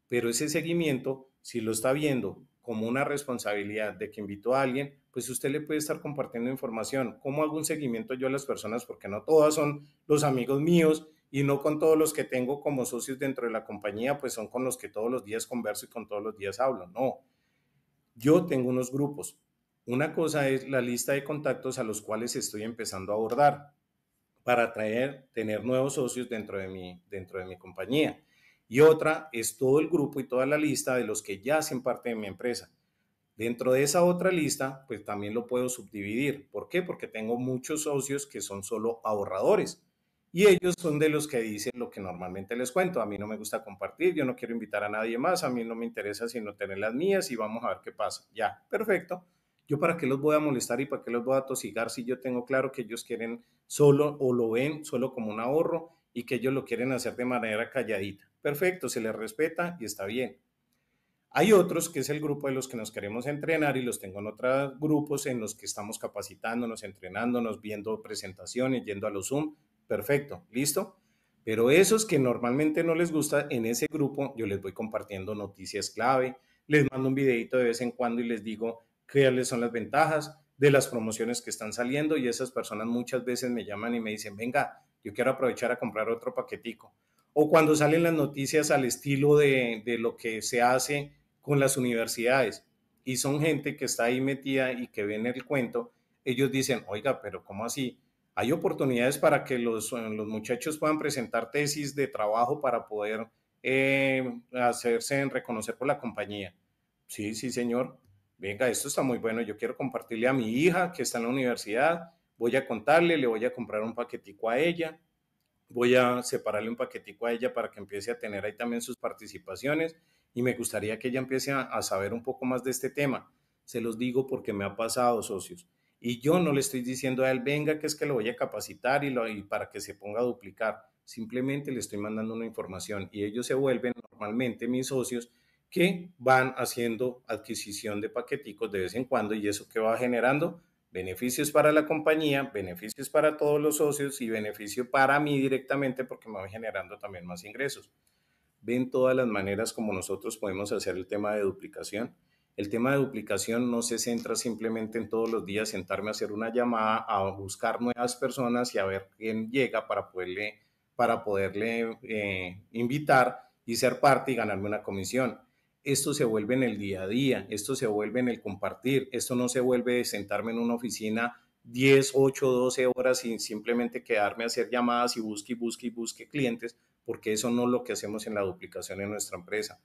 Pero ese seguimiento, si lo está viendo como una responsabilidad de que invitó a alguien, pues usted le puede estar compartiendo información. ¿Cómo hago un seguimiento yo a las personas? Porque no todas son los amigos míos y no con todos los que tengo como socios dentro de la compañía, pues son con los que todos los días converso y con todos los días hablo. No, yo tengo unos grupos. Una cosa es la lista de contactos a los cuales estoy empezando a abordar para traer tener nuevos socios dentro de mi, dentro de mi compañía. Y otra es todo el grupo y toda la lista de los que ya hacen parte de mi empresa. Dentro de esa otra lista, pues también lo puedo subdividir. ¿Por qué? Porque tengo muchos socios que son solo ahorradores y ellos son de los que dicen lo que normalmente les cuento. A mí no me gusta compartir, yo no quiero invitar a nadie más, a mí no me interesa sino tener las mías y vamos a ver qué pasa. Ya, perfecto. Yo para qué los voy a molestar y para qué los voy a tosigar si yo tengo claro que ellos quieren solo o lo ven solo como un ahorro y que ellos lo quieren hacer de manera calladita. Perfecto, se les respeta y está bien. Hay otros que es el grupo de los que nos queremos entrenar y los tengo en otros grupos en los que estamos capacitándonos, entrenándonos, viendo presentaciones, yendo a los Zoom perfecto, listo. Pero esos que normalmente no les gusta en ese grupo, yo les voy compartiendo noticias clave, les mando un videito de vez en cuando y les digo cuáles son las ventajas de las promociones que están saliendo y esas personas muchas veces me llaman y me dicen, venga, yo quiero aprovechar a comprar otro paquetico. O cuando salen las noticias al estilo de, de lo que se hace con las universidades y son gente que está ahí metida y que ven el cuento, ellos dicen, oiga, pero ¿cómo así? hay oportunidades para que los, eh, los muchachos puedan presentar tesis de trabajo para poder eh, hacerse reconocer por la compañía. Sí, sí, señor. Venga, esto está muy bueno. Yo quiero compartirle a mi hija que está en la universidad. Voy a contarle, le voy a comprar un paquetico a ella. Voy a separarle un paquetico a ella para que empiece a tener ahí también sus participaciones. Y me gustaría que ella empiece a saber un poco más de este tema. Se los digo porque me ha pasado, socios y yo no le estoy diciendo a él, venga, que es que lo voy a capacitar y, para que se ponga a duplicar. Simplemente le estoy mandando una información y ellos se vuelven normalmente mis socios que van haciendo adquisición de paqueticos de vez en cuando y eso que va generando beneficios para la compañía, beneficios para todos los socios y beneficio para mí directamente porque me va generando también más ingresos. Ven todas las maneras como nosotros podemos hacer el tema de duplicación el tema de duplicación no se centra simplemente en todos los días sentarme a hacer una llamada, a buscar nuevas personas y a ver quién llega para poderle, para poderle eh, invitar y ser parte y ganarme una comisión. Esto se vuelve en el día a día, esto se vuelve en el compartir, esto no se vuelve de sentarme en una oficina 10, 8, 12 horas y simplemente quedarme a hacer llamadas y busque y busque busque clientes, porque eso no es lo que hacemos en la duplicación en nuestra empresa.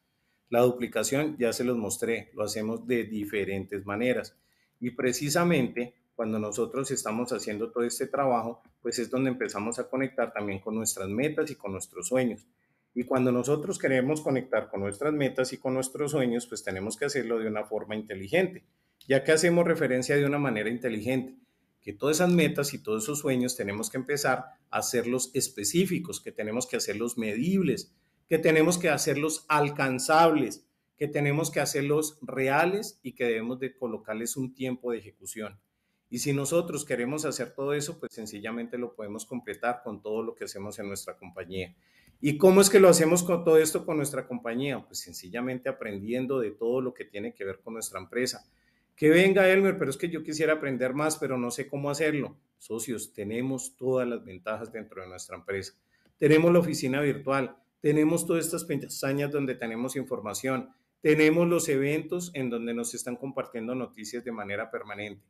La duplicación, ya se los mostré, lo hacemos de diferentes maneras. Y precisamente cuando nosotros estamos haciendo todo este trabajo, pues es donde empezamos a conectar también con nuestras metas y con nuestros sueños. Y cuando nosotros queremos conectar con nuestras metas y con nuestros sueños, pues tenemos que hacerlo de una forma inteligente, ya que hacemos referencia de una manera inteligente, que todas esas metas y todos esos sueños tenemos que empezar a hacerlos específicos, que tenemos que hacerlos medibles, que tenemos que hacerlos alcanzables, que tenemos que hacerlos reales y que debemos de colocarles un tiempo de ejecución. Y si nosotros queremos hacer todo eso, pues sencillamente lo podemos completar con todo lo que hacemos en nuestra compañía. ¿Y cómo es que lo hacemos con todo esto con nuestra compañía? Pues sencillamente aprendiendo de todo lo que tiene que ver con nuestra empresa. Que venga Elmer, pero es que yo quisiera aprender más, pero no sé cómo hacerlo. Socios, tenemos todas las ventajas dentro de nuestra empresa. Tenemos la oficina virtual, tenemos todas estas pestañas donde tenemos información, tenemos los eventos en donde nos están compartiendo noticias de manera permanente.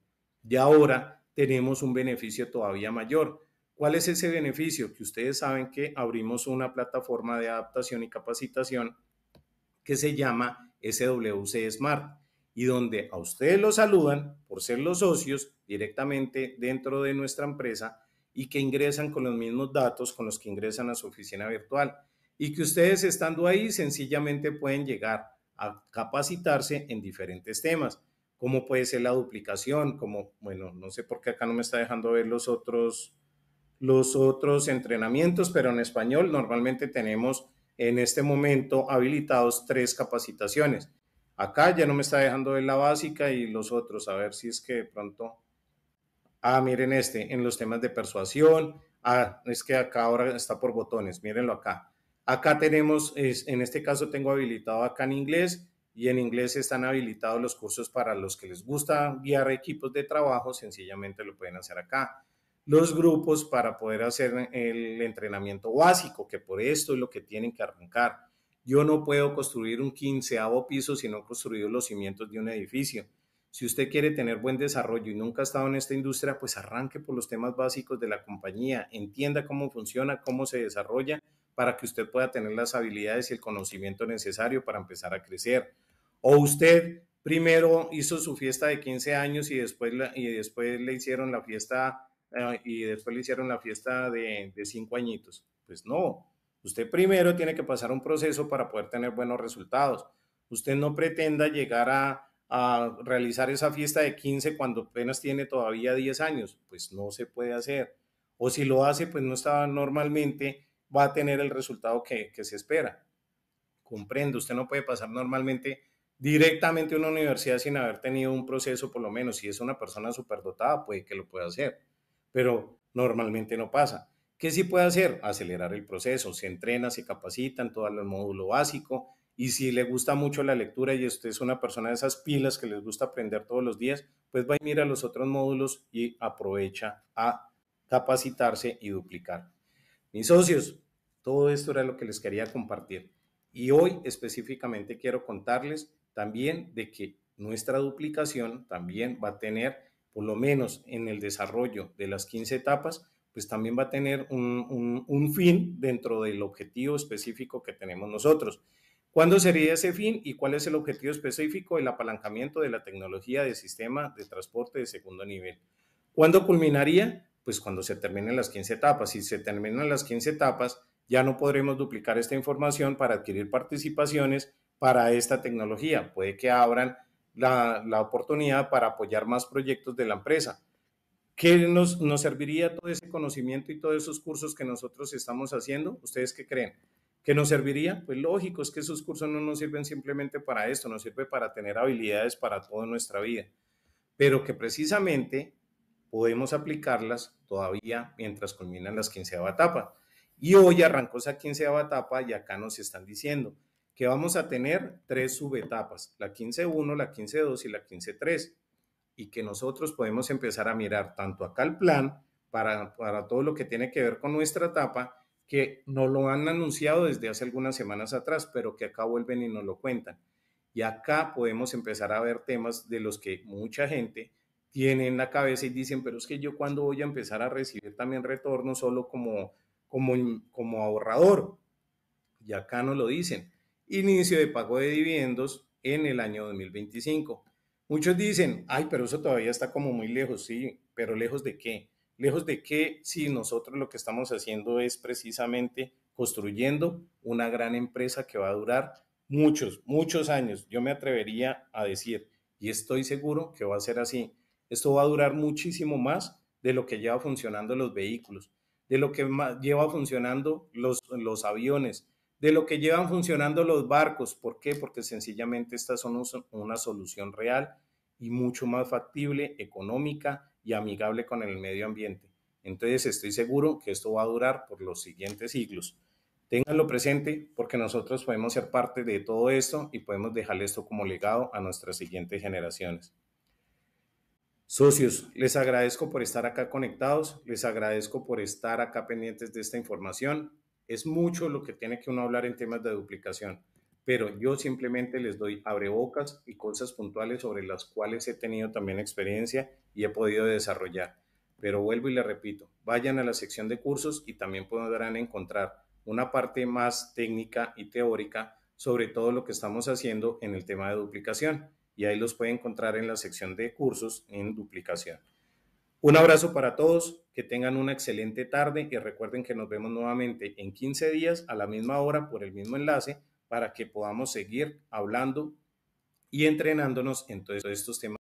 Y ahora tenemos un beneficio todavía mayor. ¿Cuál es ese beneficio? Que ustedes saben que abrimos una plataforma de adaptación y capacitación que se llama SWC Smart y donde a ustedes los saludan por ser los socios directamente dentro de nuestra empresa y que ingresan con los mismos datos con los que ingresan a su oficina virtual y que ustedes estando ahí sencillamente pueden llegar a capacitarse en diferentes temas, como puede ser la duplicación, como, bueno, no sé por qué acá no me está dejando ver los otros, los otros entrenamientos, pero en español normalmente tenemos en este momento habilitados tres capacitaciones. Acá ya no me está dejando ver la básica y los otros, a ver si es que de pronto... Ah, miren este, en los temas de persuasión. Ah, es que acá ahora está por botones, mírenlo acá Acá tenemos, en este caso tengo habilitado acá en inglés y en inglés están habilitados los cursos para los que les gusta guiar equipos de trabajo, sencillamente lo pueden hacer acá. Los grupos para poder hacer el entrenamiento básico, que por esto es lo que tienen que arrancar. Yo no puedo construir un quinceavo piso si no construido los cimientos de un edificio. Si usted quiere tener buen desarrollo y nunca ha estado en esta industria, pues arranque por los temas básicos de la compañía, entienda cómo funciona, cómo se desarrolla para que usted pueda tener las habilidades y el conocimiento necesario para empezar a crecer. O usted primero hizo su fiesta de 15 años y después, y después le hicieron la fiesta eh, y después le hicieron la fiesta de, de cinco añitos. Pues no, usted primero tiene que pasar un proceso para poder tener buenos resultados. Usted no pretenda llegar a, a realizar esa fiesta de 15 cuando apenas tiene todavía 10 años, pues no se puede hacer. O si lo hace, pues no está normalmente va a tener el resultado que, se espera. Comprendo, usted no puede pasar normalmente directamente a una universidad sin haber tenido un proceso, por lo menos si es una persona superdotada, puede que lo pueda hacer, pero normalmente no pasa. ¿Qué sí puede hacer? Acelerar el proceso, se entrena, se capacita en todo el módulo básico y si le gusta mucho la lectura y usted es una persona de esas pilas que les gusta aprender todos los días, pues va y mira los otros módulos y aprovecha a capacitarse y duplicar. Mis socios, todo esto era lo que les quería compartir. Y hoy específicamente quiero contarles también de que nuestra duplicación también va a tener, por lo menos en el desarrollo de las 15 etapas, pues también va a tener un, fin dentro del objetivo específico que tenemos nosotros. ¿Cuándo sería ese fin y cuál es el objetivo específico El apalancamiento de la tecnología de sistema de transporte de segundo nivel? ¿Cuándo culminaría? Pues cuando se terminen las 15 etapas. Si se terminan las 15 etapas, ya no podremos duplicar esta información para adquirir participaciones para esta tecnología. Puede que abran la, oportunidad para apoyar más proyectos de la empresa. ¿Qué nos, nos serviría todo ese conocimiento y todos esos cursos que nosotros estamos haciendo? ¿Ustedes qué creen? ¿Qué nos serviría? Pues lógico, es que esos cursos no nos sirven simplemente para esto, nos sirve para tener habilidades para toda nuestra vida, pero que precisamente podemos aplicarlas todavía mientras culminan las quinceava etapa. Y hoy arrancó esa quinceava etapa y acá nos están diciendo que vamos a tener tres subetapas, la 15-1, la 15-2 y la 15-3. y que nosotros podemos empezar a mirar tanto acá el plan para, para todo lo que tiene que ver con nuestra etapa, que no lo han anunciado desde hace algunas semanas atrás, pero que acá vuelven y nos lo cuentan. Y acá podemos empezar a ver temas de los que mucha gente tiene en la cabeza y dicen, pero es que yo cuando voy a empezar a recibir también retorno solo como como, ahorrador. Y acá no lo dicen. Inicio de pago de dividendos en el año 2025. Muchos dicen, ay, pero eso todavía está como muy lejos, sí, pero lejos de qué? Lejos de qué si nosotros lo que estamos haciendo es precisamente construyendo una gran empresa que va a durar muchos, muchos años. Yo me atrevería a decir, y estoy seguro que va a ser así, esto va a durar muchísimo más de lo que lleva funcionando los vehículos de lo que lleva funcionando los, los aviones, de lo que llevan funcionando los barcos. ¿Por qué? Porque sencillamente estas son una solución real y mucho más factible, económica y amigable con el medio ambiente. Entonces estoy seguro que esto va a durar por los siguientes siglos. Ténganlo presente porque nosotros podemos ser parte de todo esto y podemos dejar esto como legado a nuestras siguientes generaciones. Socios, les agradezco por estar acá conectados, les agradezco por estar acá pendientes de esta información. Es mucho lo que tiene que uno hablar en temas de duplicación, pero yo simplemente les doy abrebocas y cosas puntuales sobre las cuales he tenido también experiencia y he podido desarrollar. Pero vuelvo y le repito, vayan a la sección de cursos y también podrán encontrar una parte más técnica y teórica sobre todo lo que estamos haciendo en el tema de duplicación y ahí los puede encontrar en la sección de cursos en duplicación. Un abrazo para todos, que tengan una excelente tarde y recuerden que nos vemos nuevamente en 15 días a la misma hora por el mismo enlace para que podamos seguir hablando y entrenándonos en todos estos temas.